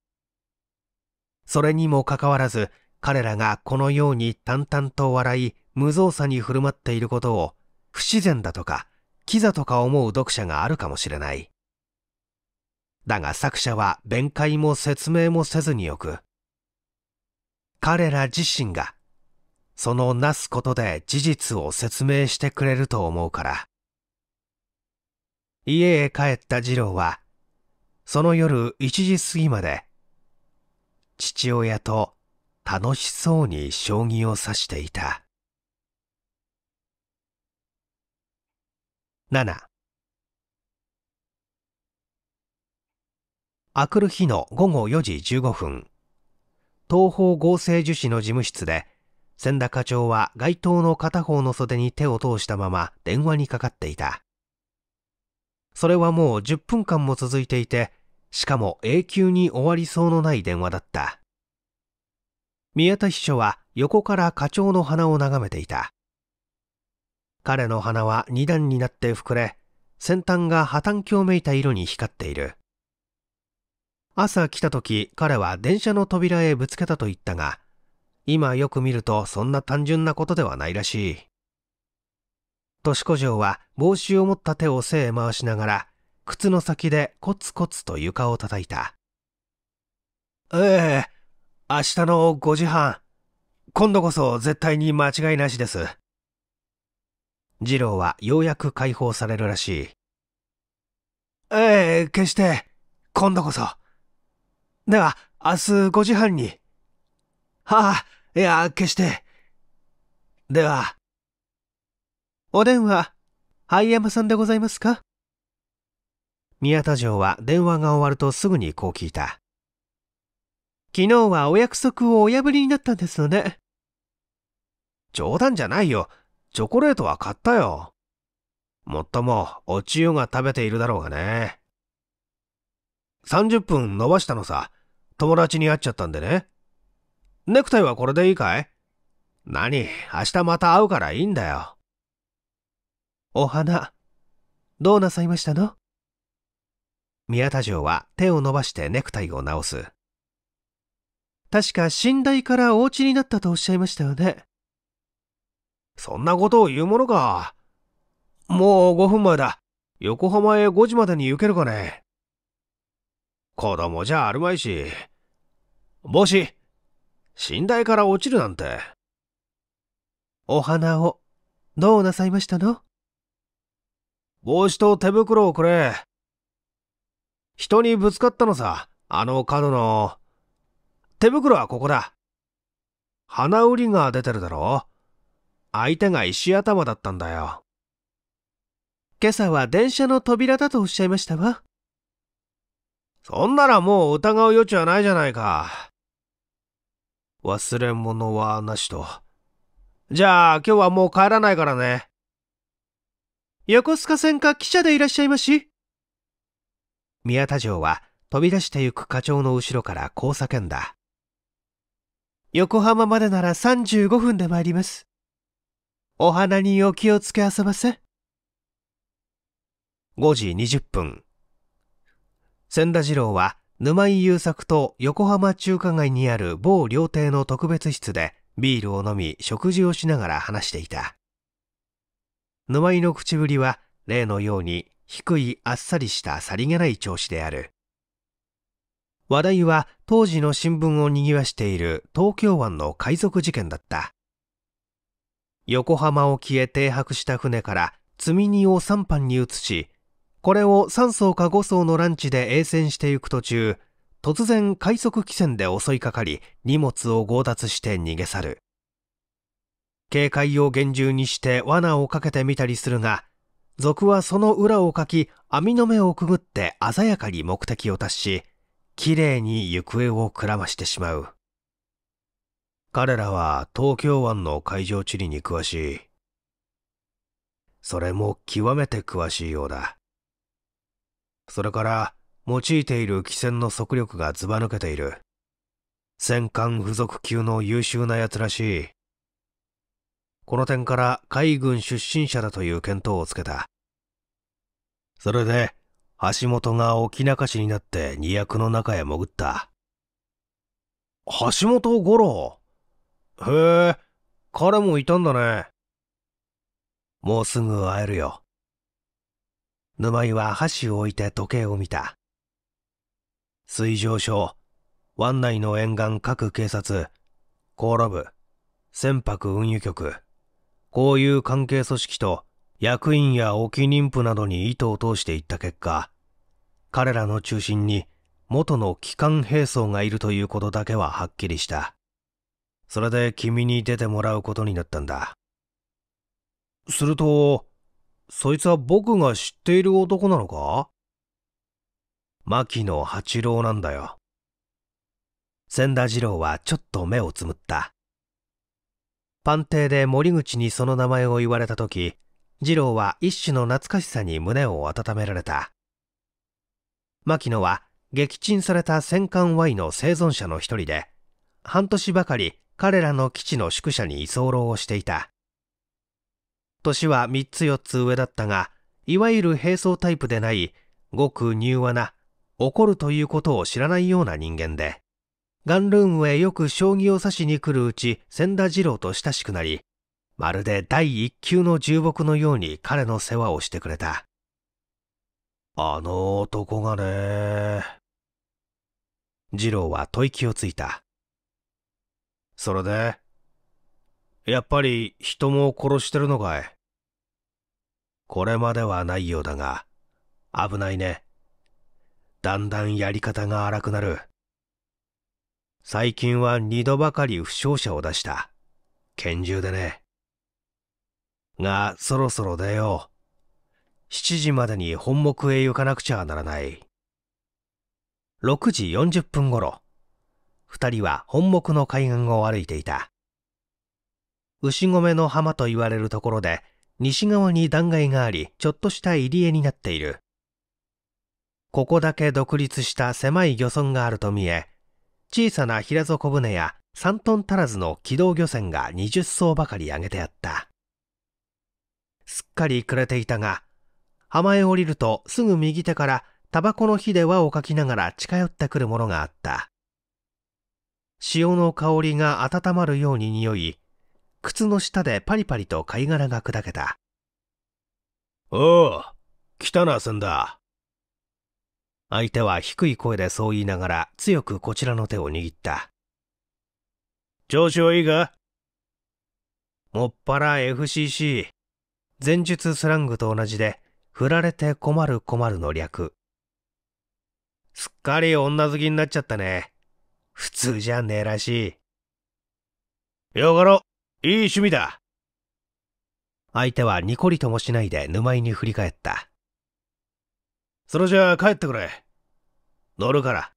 Speaker 1: それにもかかわらず、彼らがこのように淡々と笑い、無造作に振る舞っていることを、不自然だとか、キザとか思う読者があるかもしれない。だが作者は弁解も説明もせずによく。彼ら自身が、そのなすことで事実を説明してくれると思うから。家へ帰った次郎は、その夜一時過ぎまで、父親と楽しそうに将棋を指していた。7明くる日の午後4時15分、東方合成樹脂の事務室で、千田課長は街灯の片方の袖に手を通したまま電話にかかっていた。それはもう10分間も続いていて、しかも永久に終わりそうのない電話だった。宮田秘書は横から課長の鼻を眺めていた。彼の鼻は二段になって膨れ、先端が破綻鏡めいた色に光っている。朝来た時彼は電車の扉へぶつけたと言ったが今よく見るとそんな単純なことではないらしい年子城は帽子を持った手を背へ回しながら靴の先でコツコツと床を叩いたええ明日の5時半今度こそ絶対に間違いなしです次郎はようやく解放されるらしいええ決して今度こそでは、明日5時半に。はあ、いや、決して。では。お電話、灰山さんでございますか宮田城は電話が終わるとすぐにこう聞いた。昨日はお約束をお破りになったんですよね。冗談じゃないよ。チョコレートは買ったよ。もっとも、お千代が食べているだろうがね。30分伸ばしたのさ。友達に会っちゃったんでね。ネクタイはこれでいいかい何明日また会うからいいんだよ。お花、どうなさいましたの宮田城は手を伸ばしてネクタイを直す。確か寝台からお家になったとおっしゃいましたよね。そんなことを言うものか。もう5分前だ。横浜へ5時までに行けるかね。子供じゃあるまいし。帽子、寝台から落ちるなんて。お花を、どうなさいましたの帽子と手袋をくれ。人にぶつかったのさ、あの角の。手袋はここだ。鼻売りが出てるだろ相手が石頭だったんだよ。今朝は電車の扉だとおっしゃいましたわ。そんならもう疑う余地はないじゃないか。忘れ物はなしと。じゃあ今日はもう帰らないからね。横須賀線か汽車でいらっしゃいまし。宮田城は飛び出してゆく課長の後ろからこう叫んだ。横浜までなら35分で参ります。お花にお気をつけあそばせ。5時20分。千田次郎は沼井優作と横浜中華街にある某料亭の特別室でビールを飲み食事をしながら話していた。沼井の口ぶりは例のように低いあっさりしたさりげない調子である。話題は当時の新聞を賑わしている東京湾の海賊事件だった。横浜沖へ停泊した船から積み荷を3班に移し、これを3層か5層のランチで衛戦していく途中、突然快速汽船で襲いかかり、荷物を強奪して逃げ去る。警戒を厳重にして罠をかけてみたりするが、賊はその裏をかき、網の目をくぐって鮮やかに目的を達し、綺麗に行方をくらましてしまう。彼らは東京湾の海上地理に詳しい。それも極めて詳しいようだ。それから用いている汽船の速力がずば抜けている。戦艦付属級の優秀な奴らしい。この点から海軍出身者だという見当をつけた。それで、橋本が沖中市になって二役の中へ潜った。橋本五郎へえ、彼もいたんだね。もうすぐ会えるよ。沼井は箸を置いて時計を見た。水上署、湾内の沿岸各警察、航路部、船舶運輸局、こういう関係組織と役員や沖妊婦などに糸を通していった結果、彼らの中心に元の機関兵装がいるということだけははっきりした。それで君に出てもらうことになったんだ。すると、そいつは僕が知っている男なのか牧野八郎なんだよ。千田次郎はちょっと目をつむった。官邸で森口にその名前を言われた時次郎は一種の懐かしさに胸を温められた牧野は撃沈された戦艦 Y の生存者の一人で半年ばかり彼らの基地の宿舎に居候をしていた年は3つ4つ上だったが、いわゆる並走タイプでない、ごく柔和な、怒るということを知らないような人間で、ガンルームへよく将棋を指しに来るうち、千田二郎と親しくなり、まるで第一級の重木のように彼の世話をしてくれた。あの男がね。二郎は吐息をついた。それで、やっぱり人も殺してるのかいこれまではないようだが、危ないね。だんだんやり方が荒くなる。最近は二度ばかり負傷者を出した。拳銃でね。が、そろそろ出よう。7時までに本木へ行かなくちゃならない。6時40分頃、二人は本木の海岸を歩いていた。牛込の浜と言われるところで西側に断崖があり、ちょっとした入り江になっている。ここだけ独立した狭い漁村があると見え、小さな平底船や3トン足らずの軌道漁船が20艘ばかり上げてあった。すっかり暮れていたが、浜へ降りるとすぐ右手からタバコの火で輪をかきながら近寄ってくるものがあった。潮の香りが温まるように匂い、靴の下でパリパリと貝殻が砕けた。おう、来たな、すんだ。相手は低い声でそう言いながら強くこちらの手を握った。調子はいいかもっぱら FCC。前述スラングと同じで、振られて困る困るの略。すっかり女好きになっちゃったね。普通じゃねえらしい。よがろ。いい趣味だ。相手はニコリともしないで沼井に振り返った。それじゃあ帰ってくれ。乗るから。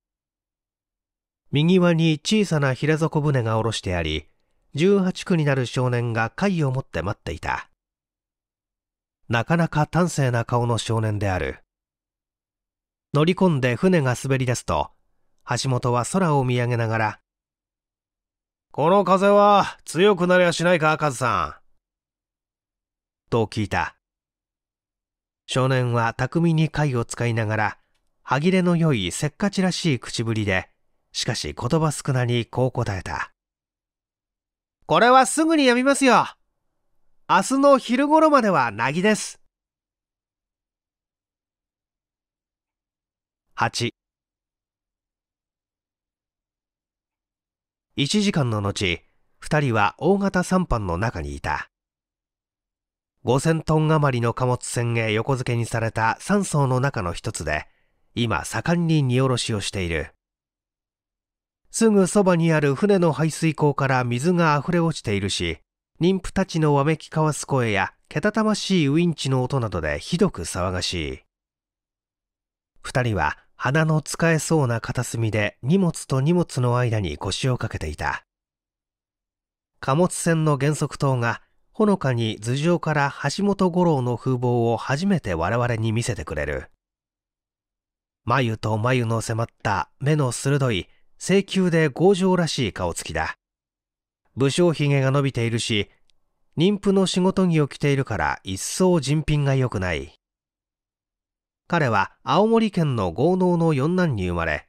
Speaker 1: 右輪に小さな平底船が下ろしてあり、18区になる少年が貝を持って待っていた。なかなか端正な顔の少年である。乗り込んで船が滑り出すと、橋本は空を見上げながらこの風は強くなりゃしないか、カズさん。と聞いた。少年は巧みに貝を使いながら、歯切れの良いせっかちらしい口ぶりで、しかし言葉少なにこう答えた。これはすぐにやみますよ。明日の昼頃までは凪です。8 1時間の後、2人は大型3班の中にいた。5000トン余りの貨物船へ横付けにされた3層の中の一つで、今盛んに荷下ろしをしている。すぐそばにある船の排水溝から水が溢れ落ちているし、妊婦たちのわめき交わす声や、けたたましいウインチの音などでひどく騒がしい。二人は鼻の使えそうな片隅で荷物と荷物の間に腰をかけていた。貨物船の原則灯がほのかに頭上から橋本五郎の風貌を初めて我々に見せてくれる。眉と眉の迫った目の鋭い請求で強情らしい顔つきだ。武将髭が伸びているし、妊婦の仕事着を着ているから一層人品が良くない。彼は青森県の豪農の四男に生まれ、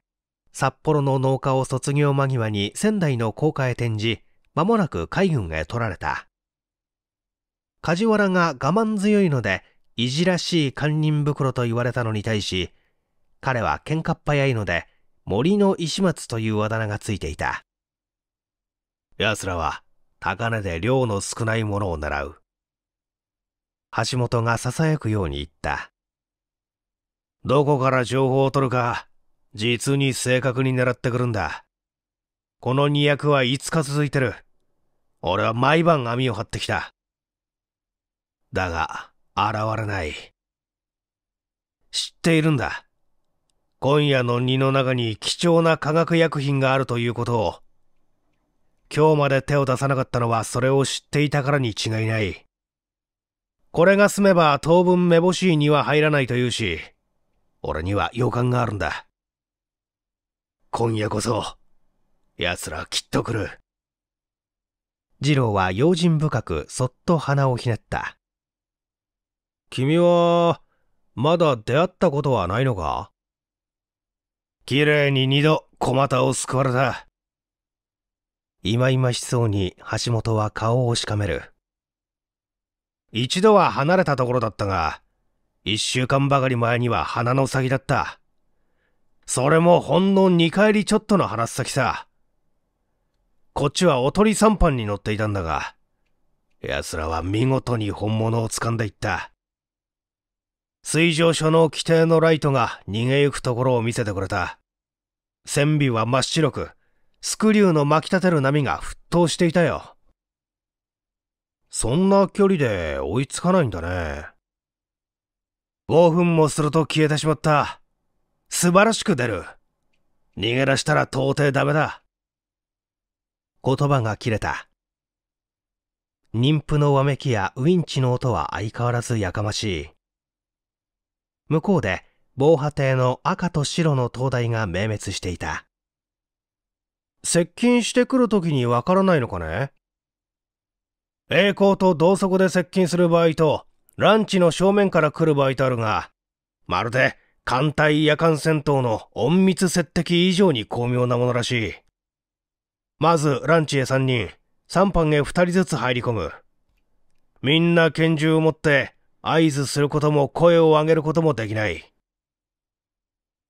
Speaker 1: 札幌の農家を卒業間際に仙台の高架へ転じ、間もなく海軍へ取られた。梶原が我慢強いので、いじらしい堪忍袋と言われたのに対し、彼は喧嘩っ早いので、森の石松というあだ名がついていた。奴らは、高値で量の少ないものを狙う。橋本が囁くように言った。どこから情報を取るか、実に正確に狙ってくるんだ。この2役は5日続いてる。俺は毎晩網を張ってきた。だが、現れない。知っているんだ。今夜の荷の中に貴重な化学薬品があるということを。今日まで手を出さなかったのはそれを知っていたからに違いない。これが済めば当分目星には入らないというし、俺には予感があるんだ。今夜こそ、奴らきっと来る。次郎は用心深くそっと鼻をひねった。君は、まだ出会ったことはないのか綺麗に二度小股を救われた。いまいましそうに橋本は顔をしかめる。一度は離れたところだったが、一週間ばかり前には鼻の先だった。それもほんの二回りちょっとの話先さ。こっちはおとり三班に乗っていたんだが、奴らは見事に本物を掴んでいった。水上所の規定のライトが逃げ行くところを見せてくれた。船尾は真っ白く、スクリューの巻き立てる波が沸騰していたよ。そんな距離で追いつかないんだね。5分もすると消えてしまった。素晴らしく出る。逃げ出したら到底ダメだ。言葉が切れた。妊婦のわめきやウインチの音は相変わらずやかましい。向こうで防波堤の赤と白の灯台が明滅していた。接近してくるときにわからないのかね栄光と同速で接近する場合とランチの正面から来る場合とあるが、まるで艦隊夜間戦闘の隠密接敵以上に巧妙なものらしい。まずランチへ3人、3班へ2人ずつ入り込む。みんな拳銃を持って合図することも声を上げることもできない。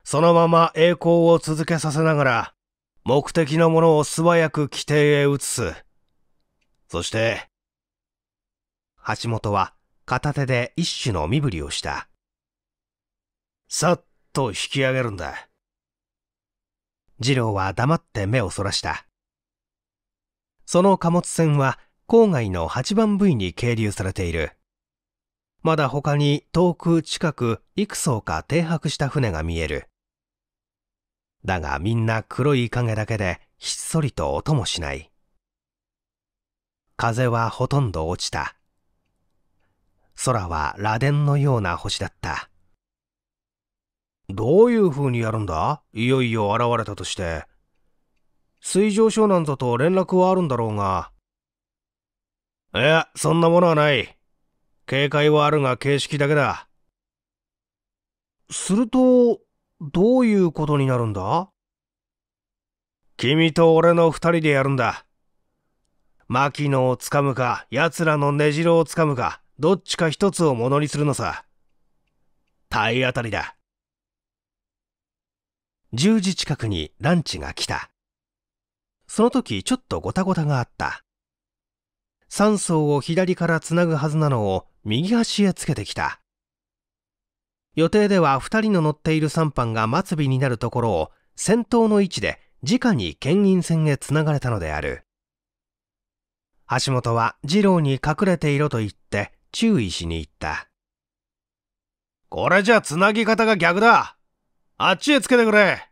Speaker 1: そのまま栄光を続けさせながら、目的のものを素早く規定へ移す。そして、橋本は片手で一種の身振りをした。さっと引き上げるんだ。次郎は黙って目をそらした。その貨物船は郊外の8番部位に係留されている。まだ他に遠く近く幾層か停泊した船が見える。だがみんな黒い影だけでひっそりと音もしない。風はほとんど落ちた。空は螺鈿のような星だった。どういう風にやるんだいよいよ現れたとして。水上湘南ぞと連絡はあるんだろうが。いや、そんなものはない。警戒はあるが形式だけだ。すると、どういうことになるんだ君と俺の二人でやるんだ。牧野をつかむか、奴らの根城をつかむか、どっちか一つをものにするのさ。体当たりだ。10時近くにランチが来た。その時ちょっとごたごたがあった。3層を左からつなぐはずなのを右端へつけてきた。予定では2人の乗っている3班が末尾になるところを先頭の位置で直に牽引線へつながれたのである。橋本は二郎に隠れていろと言って注意しに行った。これじゃ繋ぎ方が逆だあっちへつけてくれ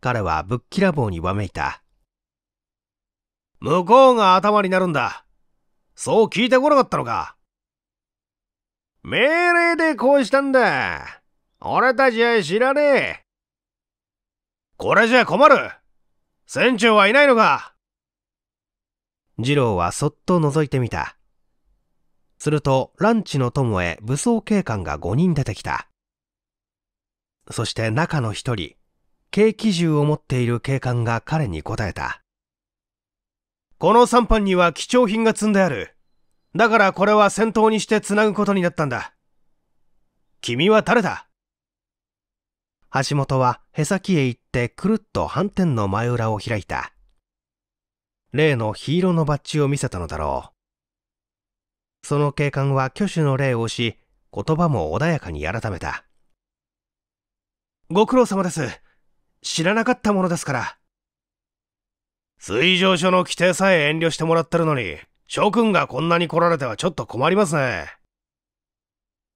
Speaker 1: 彼はぶっきらぼうにわめいた。向こうが頭になるんだ。そう聞いてこなかったのか。命令でこうしたんだ。俺たちは知らねえ。これじゃ困る船長はいないのか次郎はそっと覗いてみた。すると、ランチの友へ武装警官が5人出てきた。そして中の一人、軽機銃を持っている警官が彼に答えた。この3班には貴重品が積んである。だからこれは先頭にして繋ぐことになったんだ。君は誰だ橋本はへさきへ行ってくるっと反転の前裏を開いた。例のヒーローのバッジを見せたのだろう。その警官は挙手の礼をし、言葉も穏やかに改めた。ご苦労様です。知らなかったものですから。水上書の規定さえ遠慮してもらってるのに、諸君がこんなに来られてはちょっと困りますね。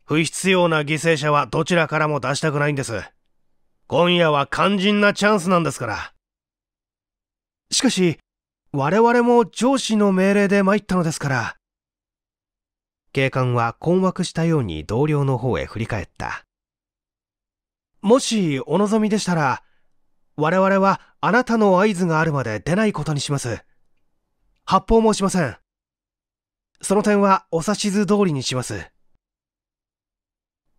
Speaker 1: 不必要な犠牲者はどちらからも出したくないんです。今夜は肝心なチャンスなんですから。しかし、我々も上司の命令で参ったのですから、警官は困惑したように同僚の方へ振り返った。もしお望みでしたら、我々はあなたの合図があるまで出ないことにします。発砲もしません。その点はお指図通りにします。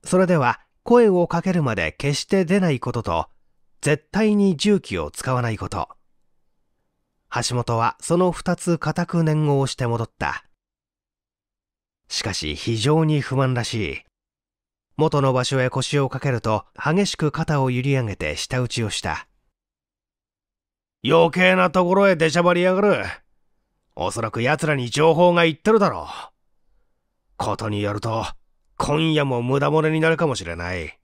Speaker 1: それでは声をかけるまで決して出ないことと、絶対に重機を使わないこと。橋本はその二つ固く念を押して戻った。しかし非常に不満らしい。元の場所へ腰をかけると激しく肩を揺り上げて舌打ちをした。余計なところへ出しゃばりやがる。おそらく奴らに情報が言ってるだろう。ことによると、今夜も無駄骨れになるかもしれない。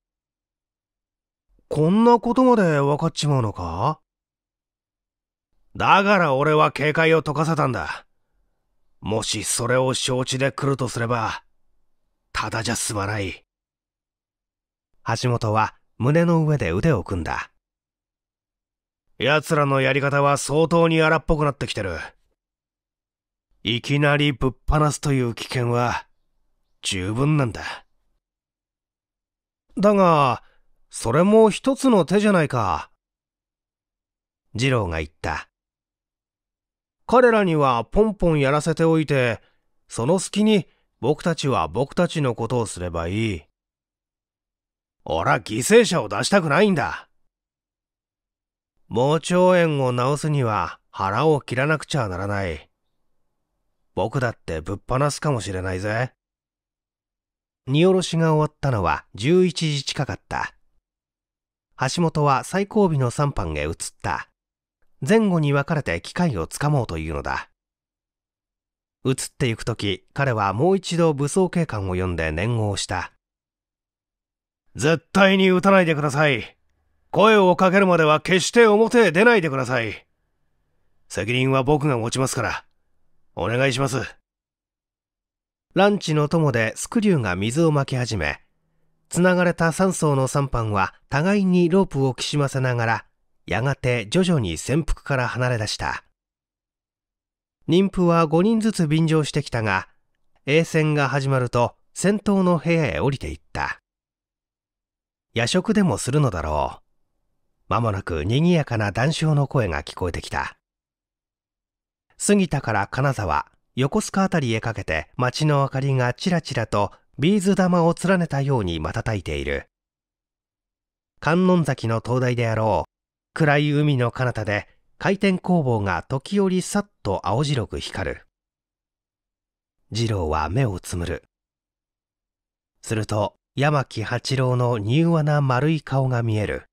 Speaker 1: こんなことまで分かっちまうのかだから俺は警戒を解かせたんだ。もしそれを承知で来るとすれば、ただじゃ済まない。橋本は胸の上で腕を組んだ。奴らのやり方は相当に荒っぽくなってきてる。いきなりぶっ放すという危険は十分なんだ。だが、それも一つの手じゃないか。次郎が言った。彼らにはポンポンやらせておいて、その隙に僕たちは僕たちのことをすればいい。俺は犠牲者を出したくないんだ。盲腸炎を治すには腹を切らなくちゃならない。僕だってぶっ放すかもしれないぜ。荷下ろしが終わったのは11時近かった。橋本は最後尾の3班へ移った。前後に分かれて機械をつかもうというのだ。移っていく時彼はもう一度武装警官を呼んで念をした絶対に撃たないでください声をかけるまでは決して表へ出ないでください責任は僕が持ちますからお願いしますランチの友でスクリューが水をまき始めつながれた3層の3班は互いにロープをきしませながらやがて徐々に潜伏から離れ出した妊婦は5人ずつ便乗してきたが衛戦が始まると先頭の部屋へ降りていった夜食でもするのだろうまもなく賑やかな談笑の声が聞こえてきた杉田から金沢横須賀辺りへかけて街の明かりがちらちらとビーズ玉を連ねたように瞬いている観音崎の灯台であろう暗い海の彼方で回転工房が時折さっと青白く光る。次郎は目をつむる。すると、山木八郎の柔和な丸い顔が見える。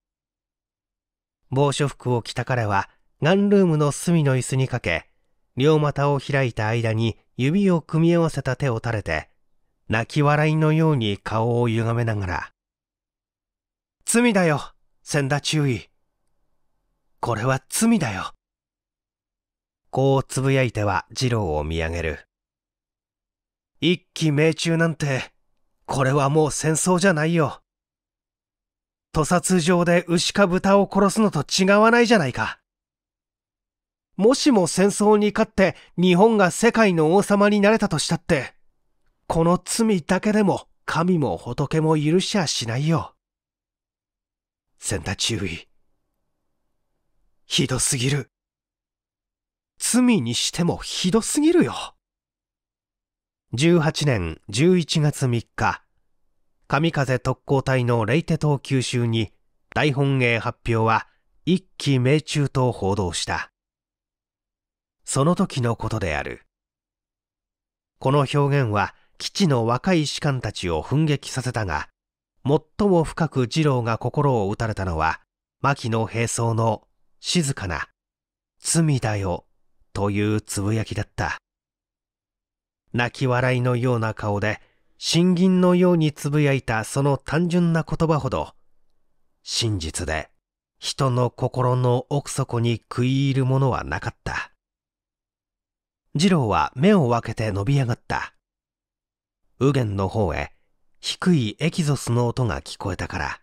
Speaker 1: 防暑服を着た彼は、ガンルームの隅の椅子にかけ、両股を開いた間に指を組み合わせた手を垂れて、泣き笑いのように顔を歪めながら、罪だよ、千田注意。これは罪だよ。こうつぶやいては二郎を見上げる。一騎命中なんて、これはもう戦争じゃないよ。屠殺場で牛か豚を殺すのと違わないじゃないか。もしも戦争に勝って日本が世界の王様になれたとしたって、この罪だけでも神も仏も許しゃしないよ。センタ注意。ひどすぎる。罪にしてもひどすぎるよ。18年11月3日、神風特攻隊のレイテ島九州に大本営発表は一期命中と報道した。その時のことである。この表現は基地の若い士官たちを奮撃させたが、最も深く二郎が心を打たれたのは、牧野兵装の静かな、罪だよ、というつぶやきだった。泣き笑いのような顔で、真銀のようにつぶやいたその単純な言葉ほど、真実で人の心の奥底に食い入るものはなかった。次郎は目を開けて伸び上がった。右舷の方へ低いエキゾスの音が聞こえたから。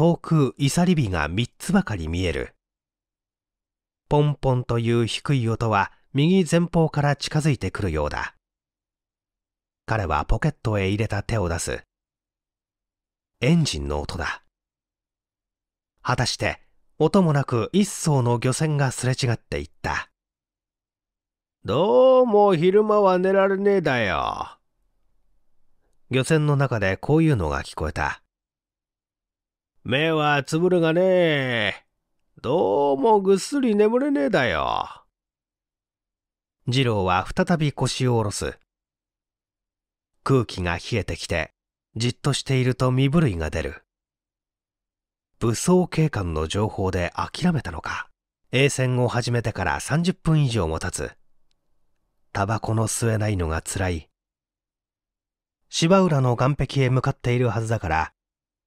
Speaker 1: 遠くいさり火が三つばかり見える。ポンポンという低い音は右前方から近づいてくるようだ。彼はポケットへ入れた手を出す。エンジンの音だ。果たして音もなく一艘の漁船がすれ違っていった。どうも昼間は寝られねえだよ。漁船の中でこういうのが聞こえた。目はつぶるがねどうもぐっすり眠れねえだよ。次郎は再び腰を下ろす。空気が冷えてきて、じっとしていると身震いが出る。武装警官の情報で諦めたのか、衛戦を始めてから30分以上も経つ。タバコの吸えないのが辛い。芝浦の岸壁へ向かっているはずだから、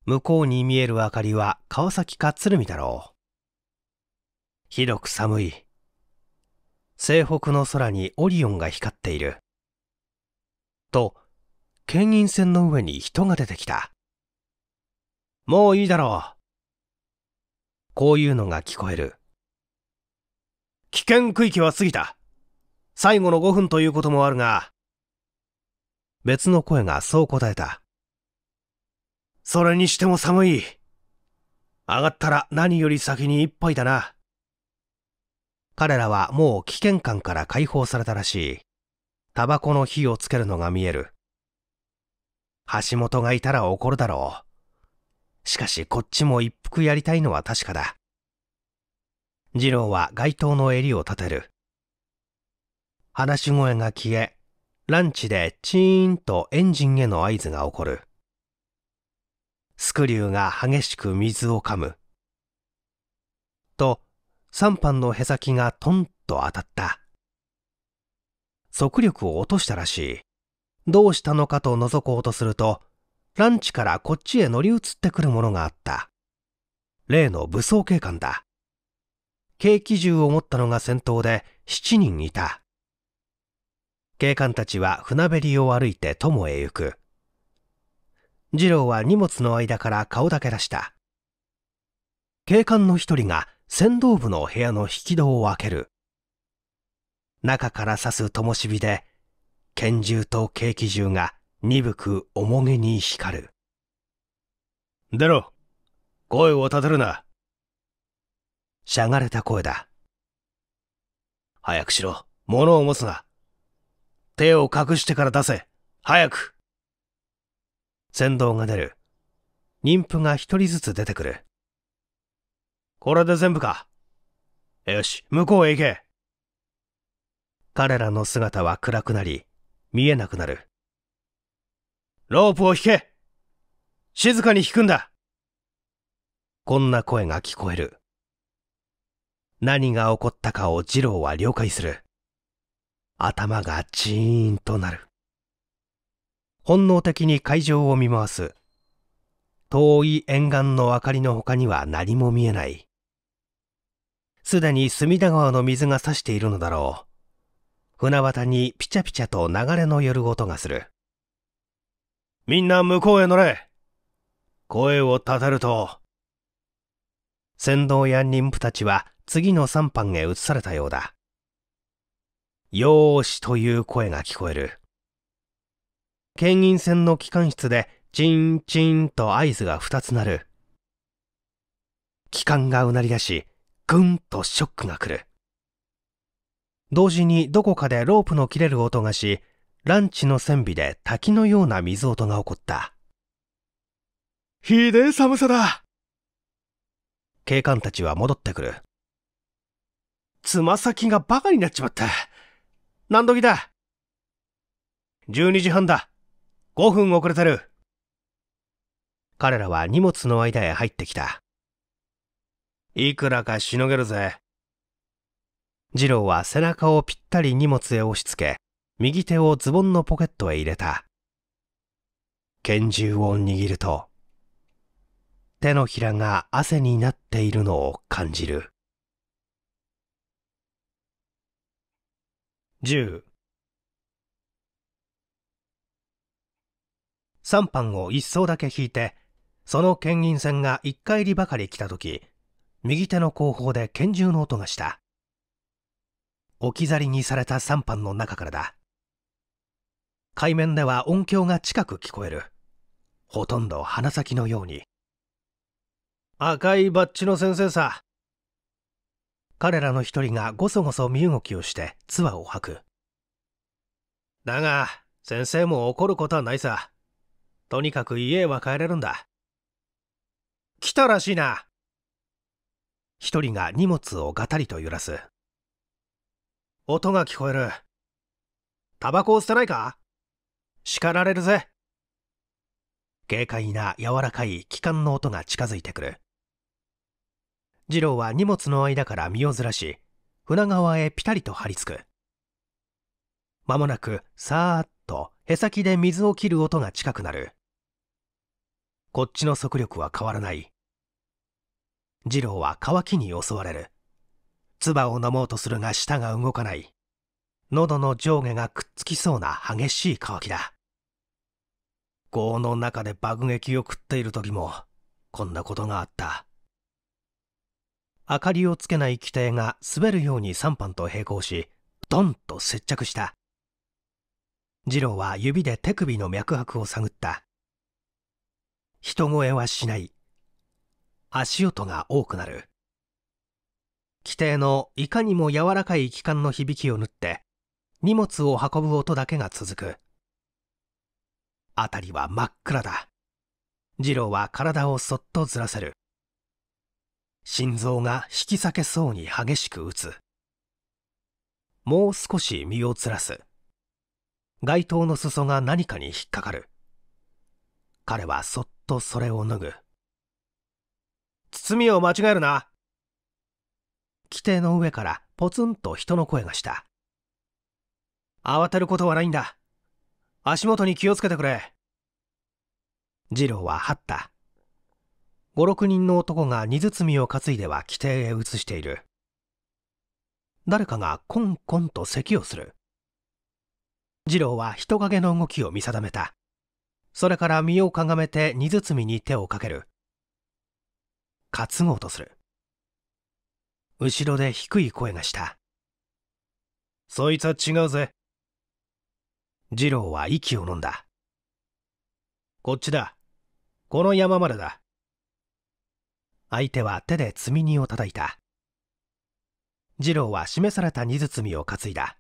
Speaker 1: 向こうに見える明かりは川崎か鶴見だろう。ひどく寒い。西北の空にオリオンが光っている。と、牽引船の上に人が出てきた。もういいだろう。こういうのが聞こえる。危険区域は過ぎた。最後の5分ということもあるが。別の声がそう答えた。それにしても寒い。上がったら何より先に一杯だな。彼らはもう危険感から解放されたらしい。タバコの火をつけるのが見える。橋本がいたら怒るだろう。しかしこっちも一服やりたいのは確かだ。次郎は街灯の襟を立てる。話し声が消え、ランチでチーンとエンジンへの合図が起こる。スクリューが激しく水をかむ。と、3班のへさきがトンと当たった。速力を落としたらしい。どうしたのかと覗こうとすると、ランチからこっちへ乗り移ってくるものがあった。例の武装警官だ。軽機銃を持ったのが先頭で7人いた。警官たちは船べりを歩いて友へ行く。次郎は荷物の間から顔だけ出した。警官の一人が船頭部の部屋の引き戸を開ける。中から刺す灯火で、拳銃と軽機銃が鈍く重げに光る。出ろ声を立てるなしゃがれた声だ。早くしろ物を持つな手を隠してから出せ早く先導が出る。妊婦が一人ずつ出てくる。これで全部か。よし、向こうへ行け。彼らの姿は暗くなり、見えなくなる。ロープを引け静かに引くんだこんな声が聞こえる。何が起こったかを二郎は了解する。頭がジーンとなる。本能的に会場を見回す遠い沿岸の明かりの他には何も見えないすでに隅田川の水が差しているのだろう船端にピチャピチャと流れのる音がするみんな向こうへ乗れ声を立てると船頭や妊婦たちは次の3班へ移されたようだ。よーしという声が聞こえる。県民船の機関室でチンチンと合図が2つ鳴る。機関がうなり出し、ぐんとショックが来る。同時にどこかでロープの切れる音がし、ランチの船尾で滝のような水音が起こった。ひでえ寒さだ警官たちは戻ってくる。つま先がバカになっちまった。何時だ ?12 時半だ。5分遅れてる。彼らは荷物の間へ入ってきた。いくらかしのげるぜ。次郎は背中をぴったり荷物へ押し付け、右手をズボンのポケットへ入れた。拳銃を握ると、手のひらが汗になっているのを感じる。10 3班を1層だけ引いて、その県員船が1回りばかり来た時、右手の後方で拳銃の音がした。置き去りにされた3班の中からだ。海面では音響が近く聞こえる。ほとんど鼻先のように。赤いバッジの先生さ。彼らの一人がごそごそ身動きをしてツアを吐く。だが、先生も怒ることはないさ。とにかく家へは帰れるんだ来たらしいな一人が荷物をガタリと揺らす音が聞こえるタバコを捨てないか叱られるぜ軽快な柔らかい気管の音が近づいてくる次郎は荷物の間から身をずらし船川へピタリと張り付く間もなくさーっとへ先で水を切る音が近くなるこっちの速力は変わらない次郎は渇きに襲われる唾を飲もうとするが舌が動かない喉の上下がくっつきそうな激しい渇きだ業の中で爆撃を食っている時もこんなことがあった明かりをつけない機体が滑るように3班と並行しドンと接着した次郎は指で手首の脈拍を探った人声はしない。足音が多くなる。規定のいかにも柔らかい気管の響きを縫って、荷物を運ぶ音だけが続く。あたりは真っ暗だ。次郎は体をそっとずらせる。心臓が引き裂けそうに激しく打つ。もう少し身をずらす。街灯の裾が何かに引っかかる。彼はそっとそれを脱ぐ包みを間違えるな規定の上からポツンと人の声がした慌てることはないんだ足元に気をつけてくれ次郎は張った五六人の男が荷包みを担いでは規定へ移している誰かがコンコンと咳をする次郎は人影の動きを見定めたそれから身をかがめて荷包みに手をかける。担ごうとする。後ろで低い声がした。そいつは違うぜ。二郎は息を飲んだ。こっちだ。この山までだ。相手は手で積み荷を叩いた。二郎は示された荷包みを担いだ。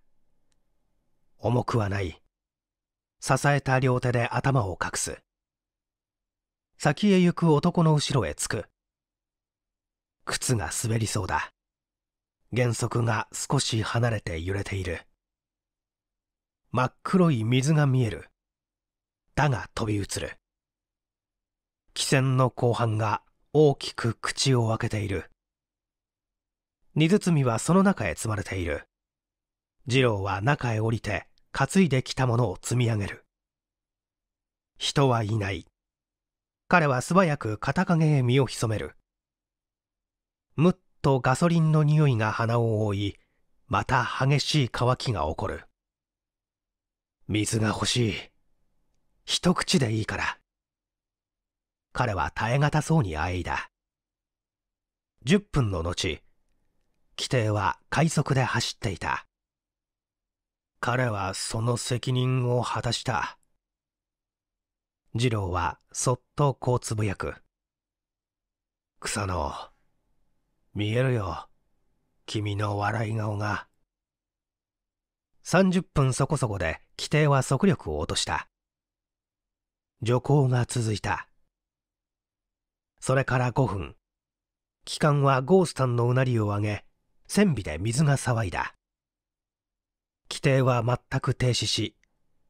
Speaker 1: 重くはない。支えた両手で頭を隠す。先へ行く男の後ろへ着く。靴が滑りそうだ。原則が少し離れて揺れている。真っ黒い水が見える。だが飛び移る。汽船の後半が大きく口を開けている。荷包みはその中へ積まれている。次郎は中へ降りて担いできたものを積み上げる人はいない彼は素早く片陰へ身を潜めるむっとガソリンの匂いが鼻を覆いまた激しい渇きが起こる水が欲しい一口でいいから彼は耐え難そうにあえいだ10分の後規定は快速で走っていた彼はその責任を果たした。次郎はそっとこうつぶやく。草野、見えるよ。君の笑い顔が。30分そこそこで規定は速力を落とした。徐行が続いた。それから5分。機関はゴースタンのうなりを上げ、船尾で水が騒いだ。規定は全く停止し、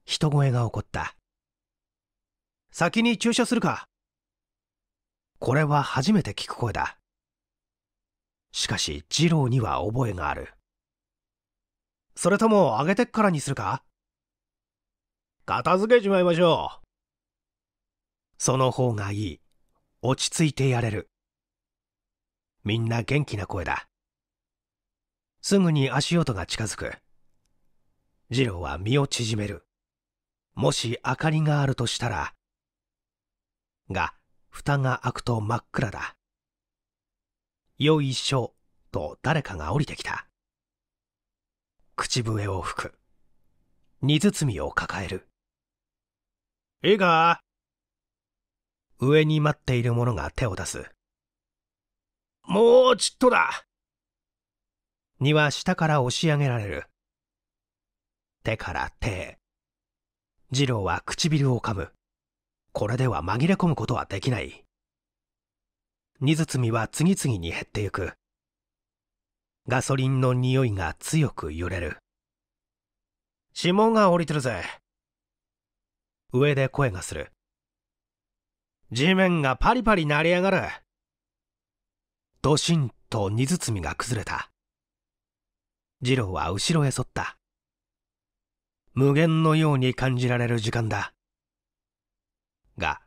Speaker 1: 人声が起こった。先に駐車するか。これは初めて聞く声だ。しかし、二郎には覚えがある。それとも、上げてっからにするか片付けちまいましょう。その方がいい。落ち着いてやれる。みんな元気な声だ。すぐに足音が近づく。次郎は身を縮める。もし明かりがあるとしたら。が、蓋が開くと真っ暗だ。よいしょ、と誰かが降りてきた。口笛を吹く。荷包みを抱える。いいか上に待っている者が手を出す。もうちっとだ。には下から押し上げられる。手から手二次郎は唇を噛む。これでは紛れ込むことはできない。荷包は次々に減ってゆく。ガソリンの匂いが強く揺れる。指紋が降りてるぜ。上で声がする。地面がパリパリ鳴り上がる。ドシンと荷包が崩れた。次郎は後ろへ沿った。無限のように感じられる時間だ。が、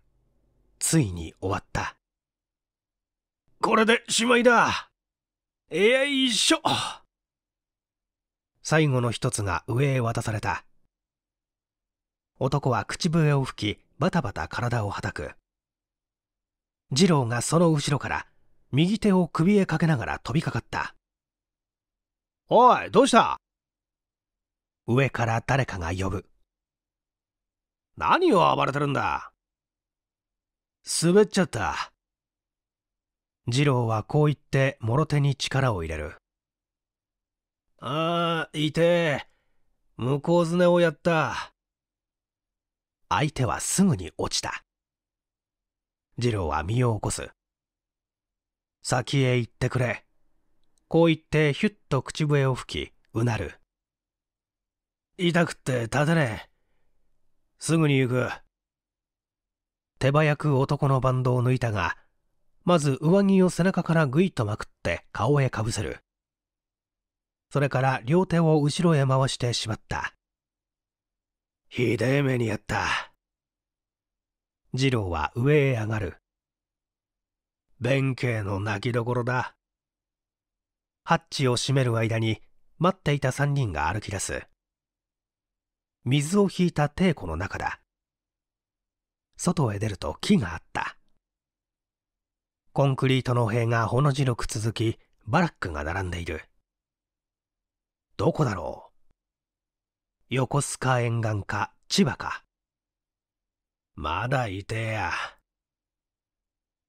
Speaker 1: ついに終わった。これでしまいだ。えいしょ。最後の一つが上へ渡された。男は口笛を吹き、バタバタ体をはたく。二郎がその後ろから、右手を首へかけながら飛びかかった。おい、どうした上から誰かが呼ぶ。何を暴れてるんだ滑っちゃった。次郎はこう言ってもろ手に力を入れる。ああ、いて向こうすねをやった。相手はすぐに落ちた。次郎は身を起こす。先へ行ってくれ。こう言ってヒュッと口笛を吹き、うなる。痛くって立てねえ。すぐに行く。手早く男のバンドを抜いたが、まず上着を背中からぐいっとまくって顔へかぶせる。それから両手を後ろへ回してしまった。ひでえ目にやった。次郎は上へ上がる。弁慶の泣きどころだ。ハッチを閉める間に待っていた三人が歩き出す。水を引いた帝庫の中だ。外へ出ると木があった。コンクリートの塀がほの白く続き、バラックが並んでいる。どこだろう横須賀沿岸か千葉か。まだいてや。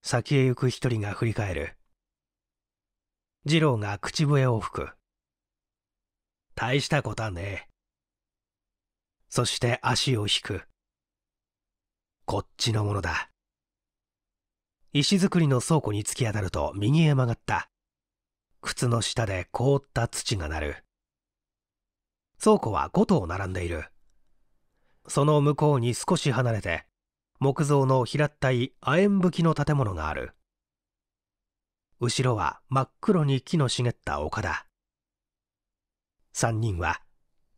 Speaker 1: 先へ行く一人が振り返る。二郎が口笛を吹く。大したことはねえ。そして足を引くこっちのものだ石造りの倉庫に突き当たると右へ曲がった靴の下で凍った土が鳴る倉庫は5棟並んでいるその向こうに少し離れて木造の平ったい亜鉛吹きの建物がある後ろは真っ黒に木の茂った丘だ3人は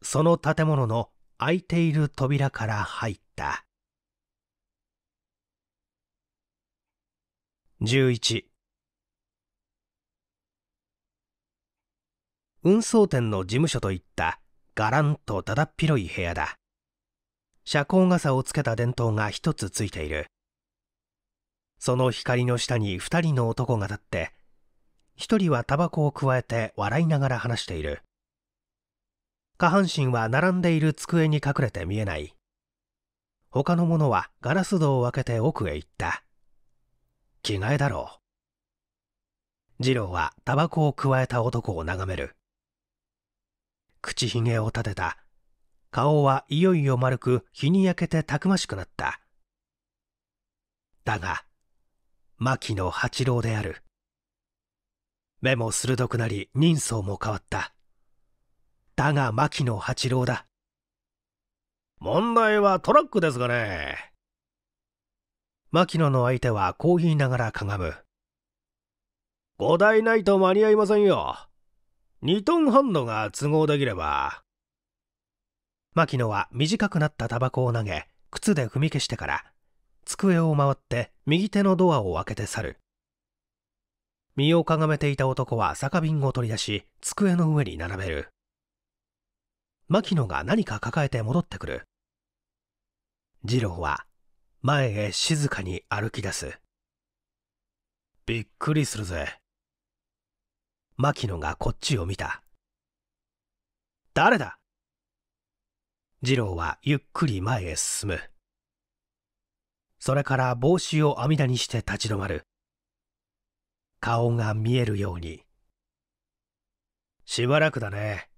Speaker 1: その建物の開いている扉から入った。11運送店の事務所といったがらんとだだっ広い部屋だ遮光傘をつけた電灯が一つついているその光の下に二人の男が立って一人はタバコをくわえて笑いながら話している下半身は並んでいる机に隠れて見えない。他の者はガラス戸を開けて奥へ行った。着替えだろう。次郎はタバコをくわえた男を眺める。口ひげを立てた。顔はいよいよ丸く日に焼けてたくましくなった。だが、牧野八郎である。目も鋭くなり人相も変わった。だが牧野八郎だ問題はトラックですがね牧野の相手はこう言いながらかがむ5台ないと間に合いませんよ2トン半のが都合できれば牧野は短くなったタバコを投げ靴で踏み消してから机を回って右手のドアを開けて去る身をかがめていた男は酒瓶を取り出し机の上に並べる牧野が何か抱えて戻ってくる。次郎は前へ静かに歩き出す。びっくりするぜ。牧野がこっちを見た。誰だ次郎はゆっくり前へ進む。それから帽子を網田にして立ち止まる。顔が見えるように。しばらくだね。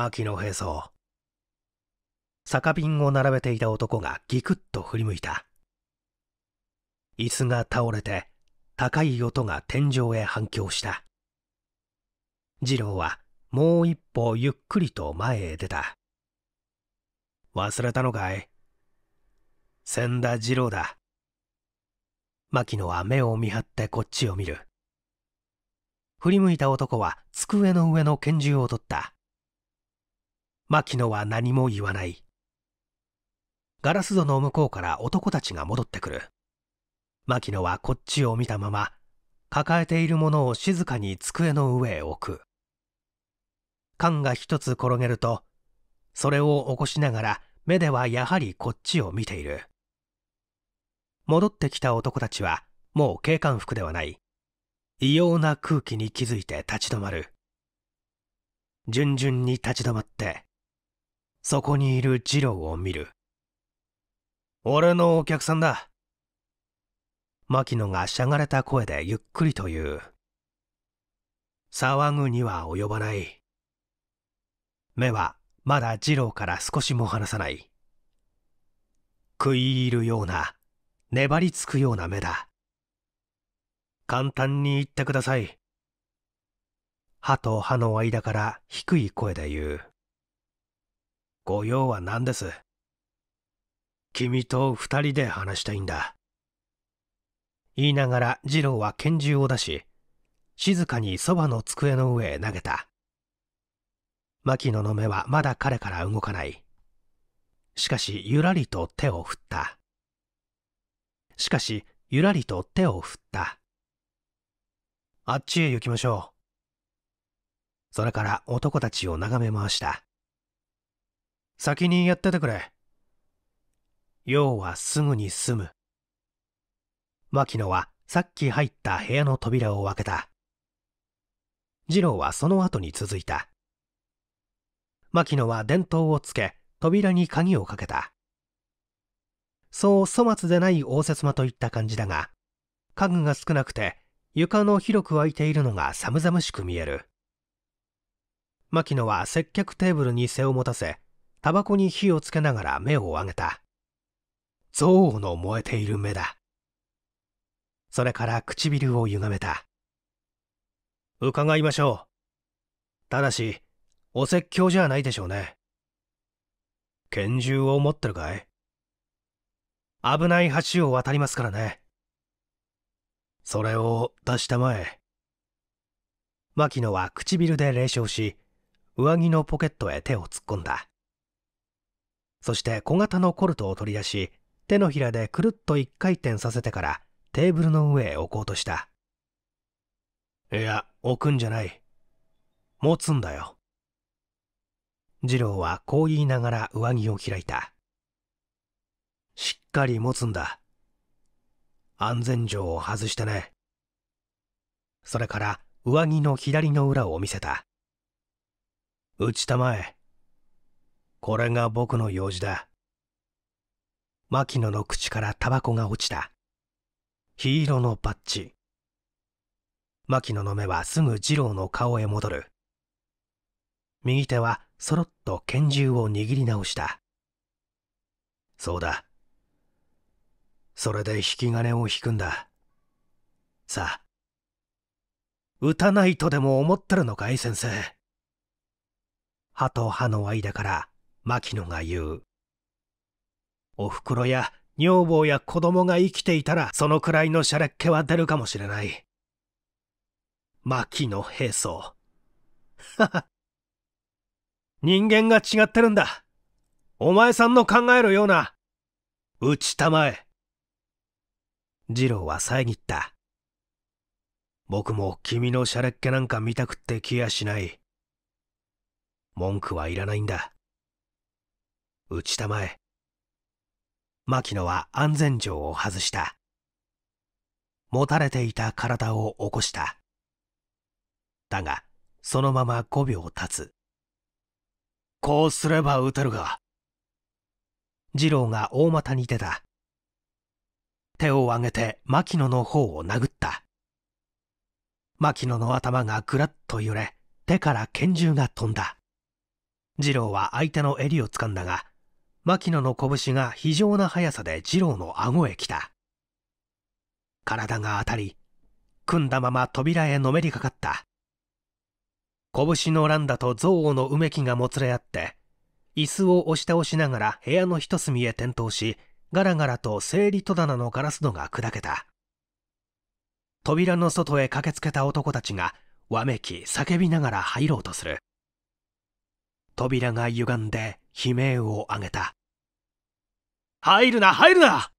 Speaker 1: 牧野平蔵酒瓶を並べていた男がギクッと振り向いた椅子が倒れて高い音が天井へ反響した次郎はもう一歩ゆっくりと前へ出た忘れたのかい千田次郎だ牧野は目を見張ってこっちを見る振り向いた男は机の上の拳銃を取った牧野は何も言わないガラス戸の向こうから男たちが戻ってくる牧野はこっちを見たまま抱えているものを静かに机の上へ置く缶が一つ転げるとそれを起こしながら目ではやはりこっちを見ている戻ってきた男たちはもう警官服ではない異様な空気に気づいて立ち止まる順々に立ち止まってそこにいる次郎を見る。俺のお客さんだ。牧野がしゃがれた声でゆっくりと言う。騒ぐには及ばない。目はまだ二郎から少しも離さない。食い入るような、粘りつくような目だ。簡単に言ってください。歯と歯の間から低い声で言う。御用は何です君と二人で話したいんだ。言いながら次郎は拳銃を出し、静かにそばの机の上へ投げた。牧野の目はまだ彼から動かない。しかし、ゆらりと手を振った。しかし、ゆらりと手を振った。あっちへ行きましょう。それから男たちを眺め回した。先にやっててくれ。用はすぐに済む。牧野はさっき入った部屋の扉を開けた。次郎はその後に続いた。牧野は電灯をつけ、扉に鍵をかけた。そう粗末でない応接間といった感じだが、家具が少なくて床の広く空いているのが寒々しく見える。牧野は接客テーブルに背を持たせ、タバコに火をつけながら目を上げた。憎悪の燃えている目だ。それから唇を歪めた。伺いましょう。ただし、お説教じゃないでしょうね。拳銃を持ってるかい危ない橋を渡りますからね。それを出したまえ。牧野は唇で冷笑し、上着のポケットへ手を突っ込んだ。そして小型のコルトを取り出し、手のひらでくるっと一回転させてからテーブルの上へ置こうとした。いや、置くんじゃない。持つんだよ。次郎はこう言いながら上着を開いた。しっかり持つんだ。安全錠を外してね。それから上着の左の裏を見せた。打ちたまえ。これが僕の用事だ。牧野の口からタバコが落ちた。黄色のパッチ。牧野の目はすぐ二郎の顔へ戻る。右手はそろっと拳銃を握り直した。そうだ。それで引き金を引くんだ。さあ。撃たないとでも思ってるのかい先生。歯と歯の間から牧野が言う。お袋や女房や子供が生きていたら、そのくらいのシャレっ気は出るかもしれない。牧野平層。はは。人間が違ってるんだ。お前さんの考えるような、打ちたまえ。次郎は遮った。僕も君のシャレっ気なんか見たくって気やしない。文句はいらないんだ。打ちたまえ牧野は安全錠を外した持たれていた体を起こしただがそのまま5秒経つこうすれば撃てるが次郎が大股に出た手を上げて牧野の方を殴った牧野の頭がぐらっと揺れ手から拳銃が飛んだ次郎は相手の襟を掴んだが牧野の拳が非常な速さで二郎の顎へ来た体が当たり組んだまま扉へのめりかかった拳の乱だと憎悪のうめきがもつれ合って椅子を押し倒しながら部屋の一隅へ転倒しガラガラと整理戸棚のガラス戸が砕けた扉の外へ駆けつけた男たちがわめき叫びながら入ろうとする扉が歪んで悲鳴を上げた入るな入るな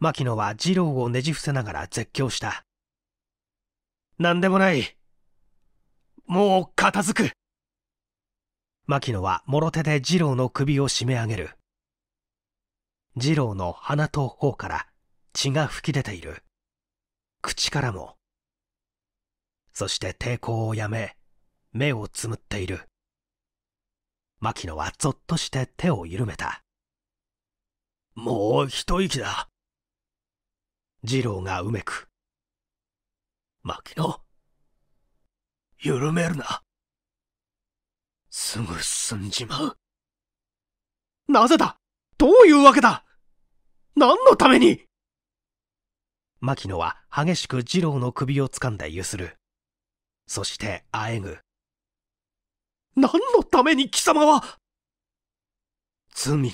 Speaker 1: 牧野は二郎をねじ伏せながら絶叫した何でもないもう片付く牧野はもろ手で二郎の首を締め上げる二郎の鼻と頬から血が噴き出ている口からもそして抵抗をやめ目をつむっている牧野はぞっとして手を緩めたもう一息だ次郎がうめく牧野緩めるなすぐ済んじまうなぜだどういうわけだ何のために牧野は激しく次郎の首を掴んで揺するそしてあえぐ何のために貴様は罪の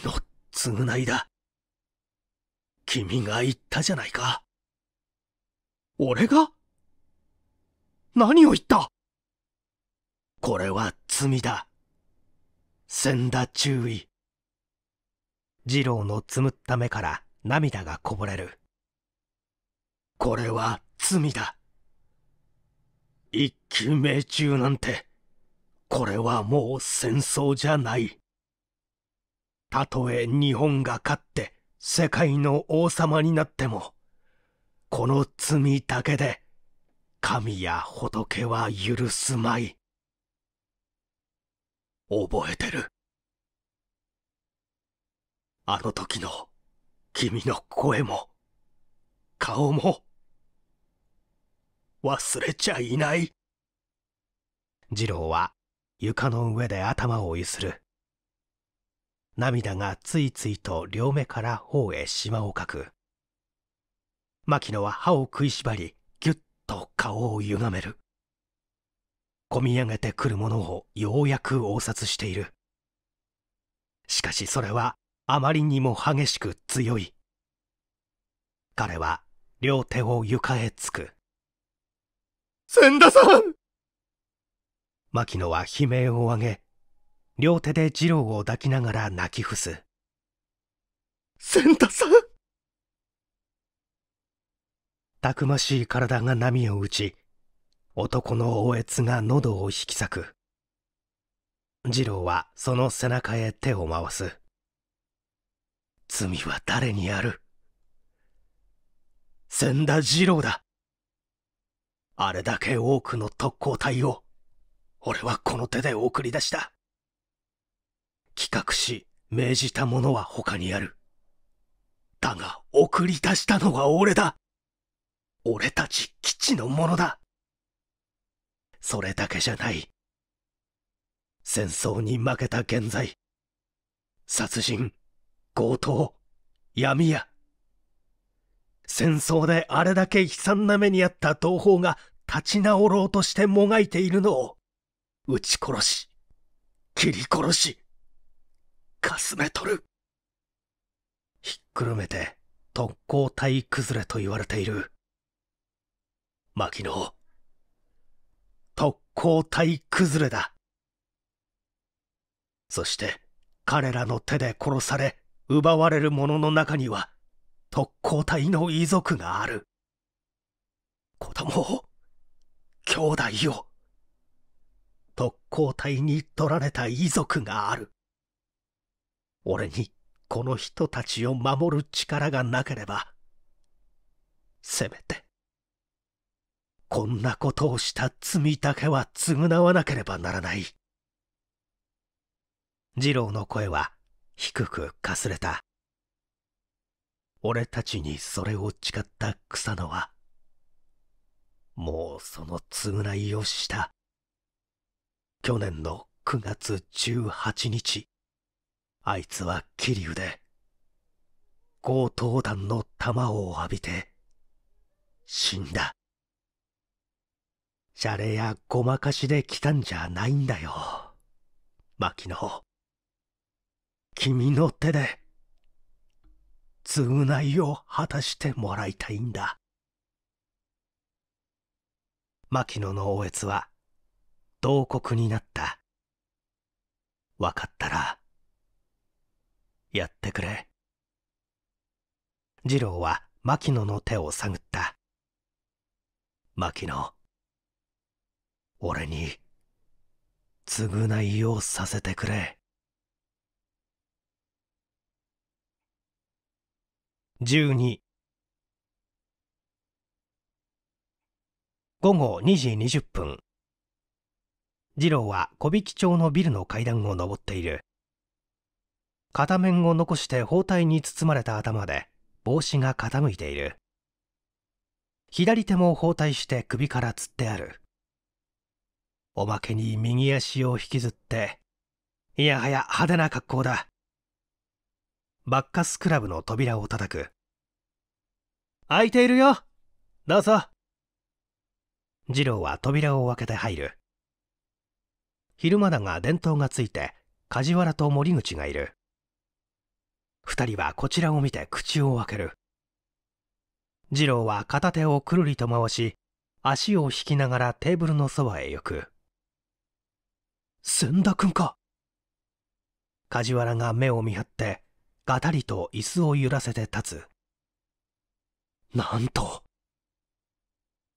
Speaker 1: 償いだ。君が言ったじゃないか。俺が何を言ったこれは罪だ。千田注意。二郎のつむった目から涙がこぼれる。これは罪だ。一騎命中なんて。これはもう戦争じゃない。たとえ日本が勝って世界の王様になっても、この罪だけで神や仏は許すまい。覚えてる。あの時の君の声も、顔も、忘れちゃいない。次郎は床の上で頭をゆする涙がついついと両目から頬へしまをかく牧野は歯を食いしばりぎゅっと顔をゆがめる込み上げてくるものをようやく応殺しているしかしそれはあまりにも激しく強い彼は両手を床へつく千田さん牧野は悲鳴を上げ両手で次郎を抱きながら泣き伏す仙太さんたくましい体が波を打ち男のおえつが喉を引き裂く次郎はその背中へ手を回す罪は誰にある千田次郎だあれだけ多くの特攻隊を俺はこの手で送り出した企画し命じたものは他にあるだが送り出したのは俺だ俺たち基地のものだそれだけじゃない戦争に負けた現在殺人強盗闇や戦争であれだけ悲惨な目に遭った同胞が立ち直ろうとしてもがいているのを撃ち殺し切り殺しかすめ取るひっくるめて特攻隊崩れと言われている牧野特攻隊崩れだそして彼らの手で殺され奪われる者の中には特攻隊の遺族がある子供を兄弟を特攻隊に取られた遺族がある。俺にこの人たちを守る力がなければ、せめて、こんなことをした罪だけは償わなければならない。次郎の声は低くかすれた。俺たちにそれを誓った草野は、もうその償いをした。去年の9月18日、あいつは桐生で、強盗団の弾を浴びて、死んだ。ャレやごまかしで来たんじゃないんだよ。牧野。君の手で、償いを果たしてもらいたいんだ。牧野のおえつは、同国になった分かったらやってくれ次郎は牧野の手を探った牧野俺に償いをさせてくれ十二午後2時20分次郎は小引町のビルの階段を上っている片面を残して包帯に包まれた頭で帽子が傾いている左手も包帯して首からつってあるおまけに右足を引きずっていやはや派手な格好だバッカスクラブの扉を叩く開いているよどうぞ次郎は扉を開けて入る昼間だが伝統がついて梶原と森口がいる2人はこちらを見て口を開ける次郎は片手をくるりと回し足を引きながらテーブルのそばへ行く千田君か梶原が目を見張ってがたりと椅子を揺らせて立つなんと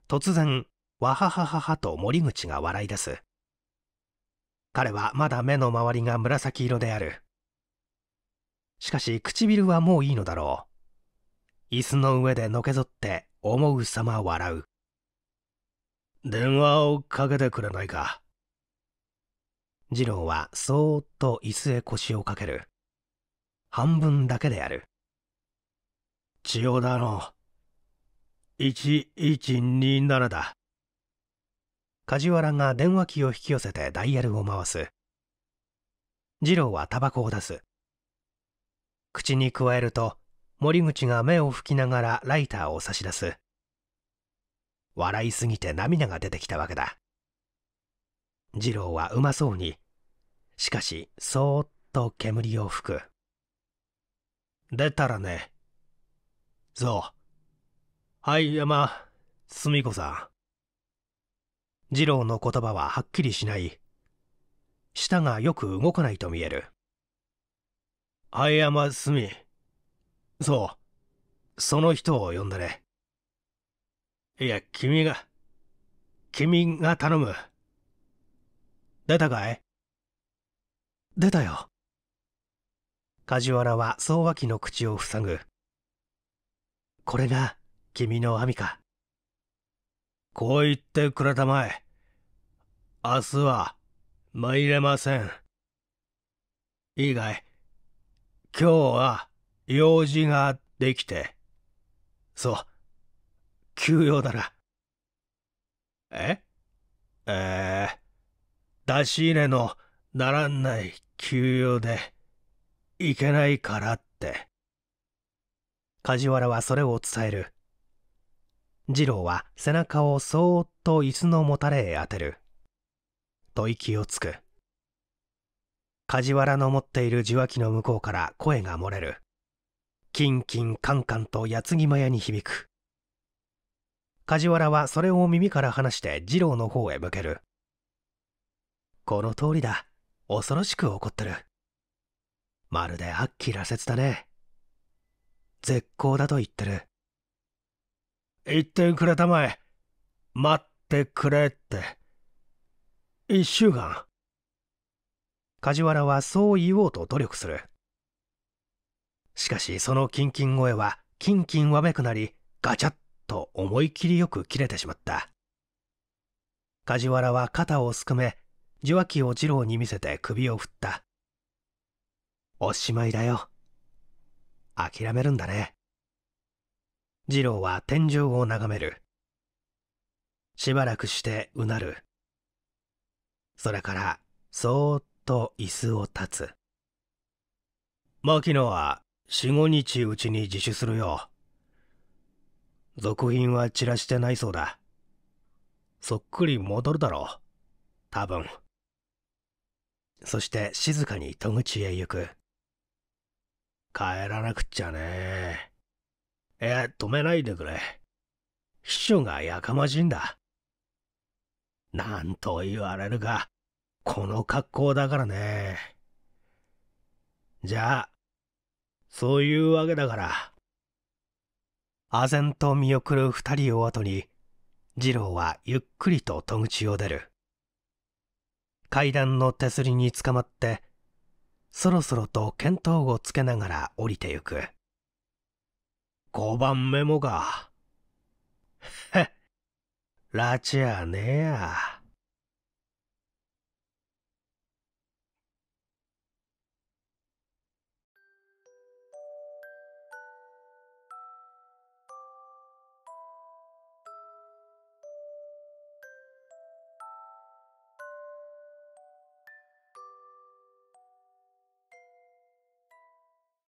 Speaker 1: 突然わははははと森口が笑い出す彼はまだ目の周りが紫色である。しかし唇はもういいのだろう。椅子の上でのけぞって思うさま笑う。電話をかけてくれないか。次郎はそーっと椅子へ腰をかける。半分だけである。千代田の、1127だ。梶原が電話機を引き寄せてダイヤルを回す次郎はタバコを出す口にくわえると森口が目を拭きながらライターを差し出す笑いすぎて涙が出てきたわけだ次郎はうまそうにしかしそーっと煙を吹く出たらねそうはい山すみこさん次郎の言葉ははっきりしない舌がよく動かないと見える葉山澄そうその人を呼んだねいや君が君が頼む出たかい出たよ梶原は総脇の口を塞ぐこれが君の網かこう言ってくれたまえ明日は参れません。以外、今日は用事ができて。そう。休養なええー、出し入れのならんない休養で、いけないからって。梶原はそれを伝える。次郎は背中をそーっと椅子のもたれへ当てる。と息をつく梶原の持っている受話器の向こうから声が漏れるキンキンカンカンと矢継ぎ早に響く梶原はそれを耳から離して二郎の方へ向けるこの通りだ恐ろしく怒ってるまるで悪鬼羅刹だね絶好だと言ってる言ってくれたまえ待ってくれって1週間梶原はそう言おうと努力するしかしそのキンキン声はキンキンわめくなりガチャッと思い切りよく切れてしまった梶原は肩をすくめ受話器を二郎に見せて首を振ったおしまいだよ諦めるんだね次郎は天井を眺めるしばらくしてうなるそれからそーっと椅子を立つ牧野は45日うちに自首するよ続品は散らしてないそうだそっくり戻るだろう多分そして静かに戸口へ行く帰らなくっちゃねえ止めないでくれ秘書がやかましいんだなんと言われるか、この格好だからね。じゃあ、そういうわけだから。唖然と見送る二人を後に、次郎はゆっくりと戸口を出る。階段の手すりにつかまって、そろそろと見当をつけながら降りてゆく。5番メモか。へっ。ラチやねえや。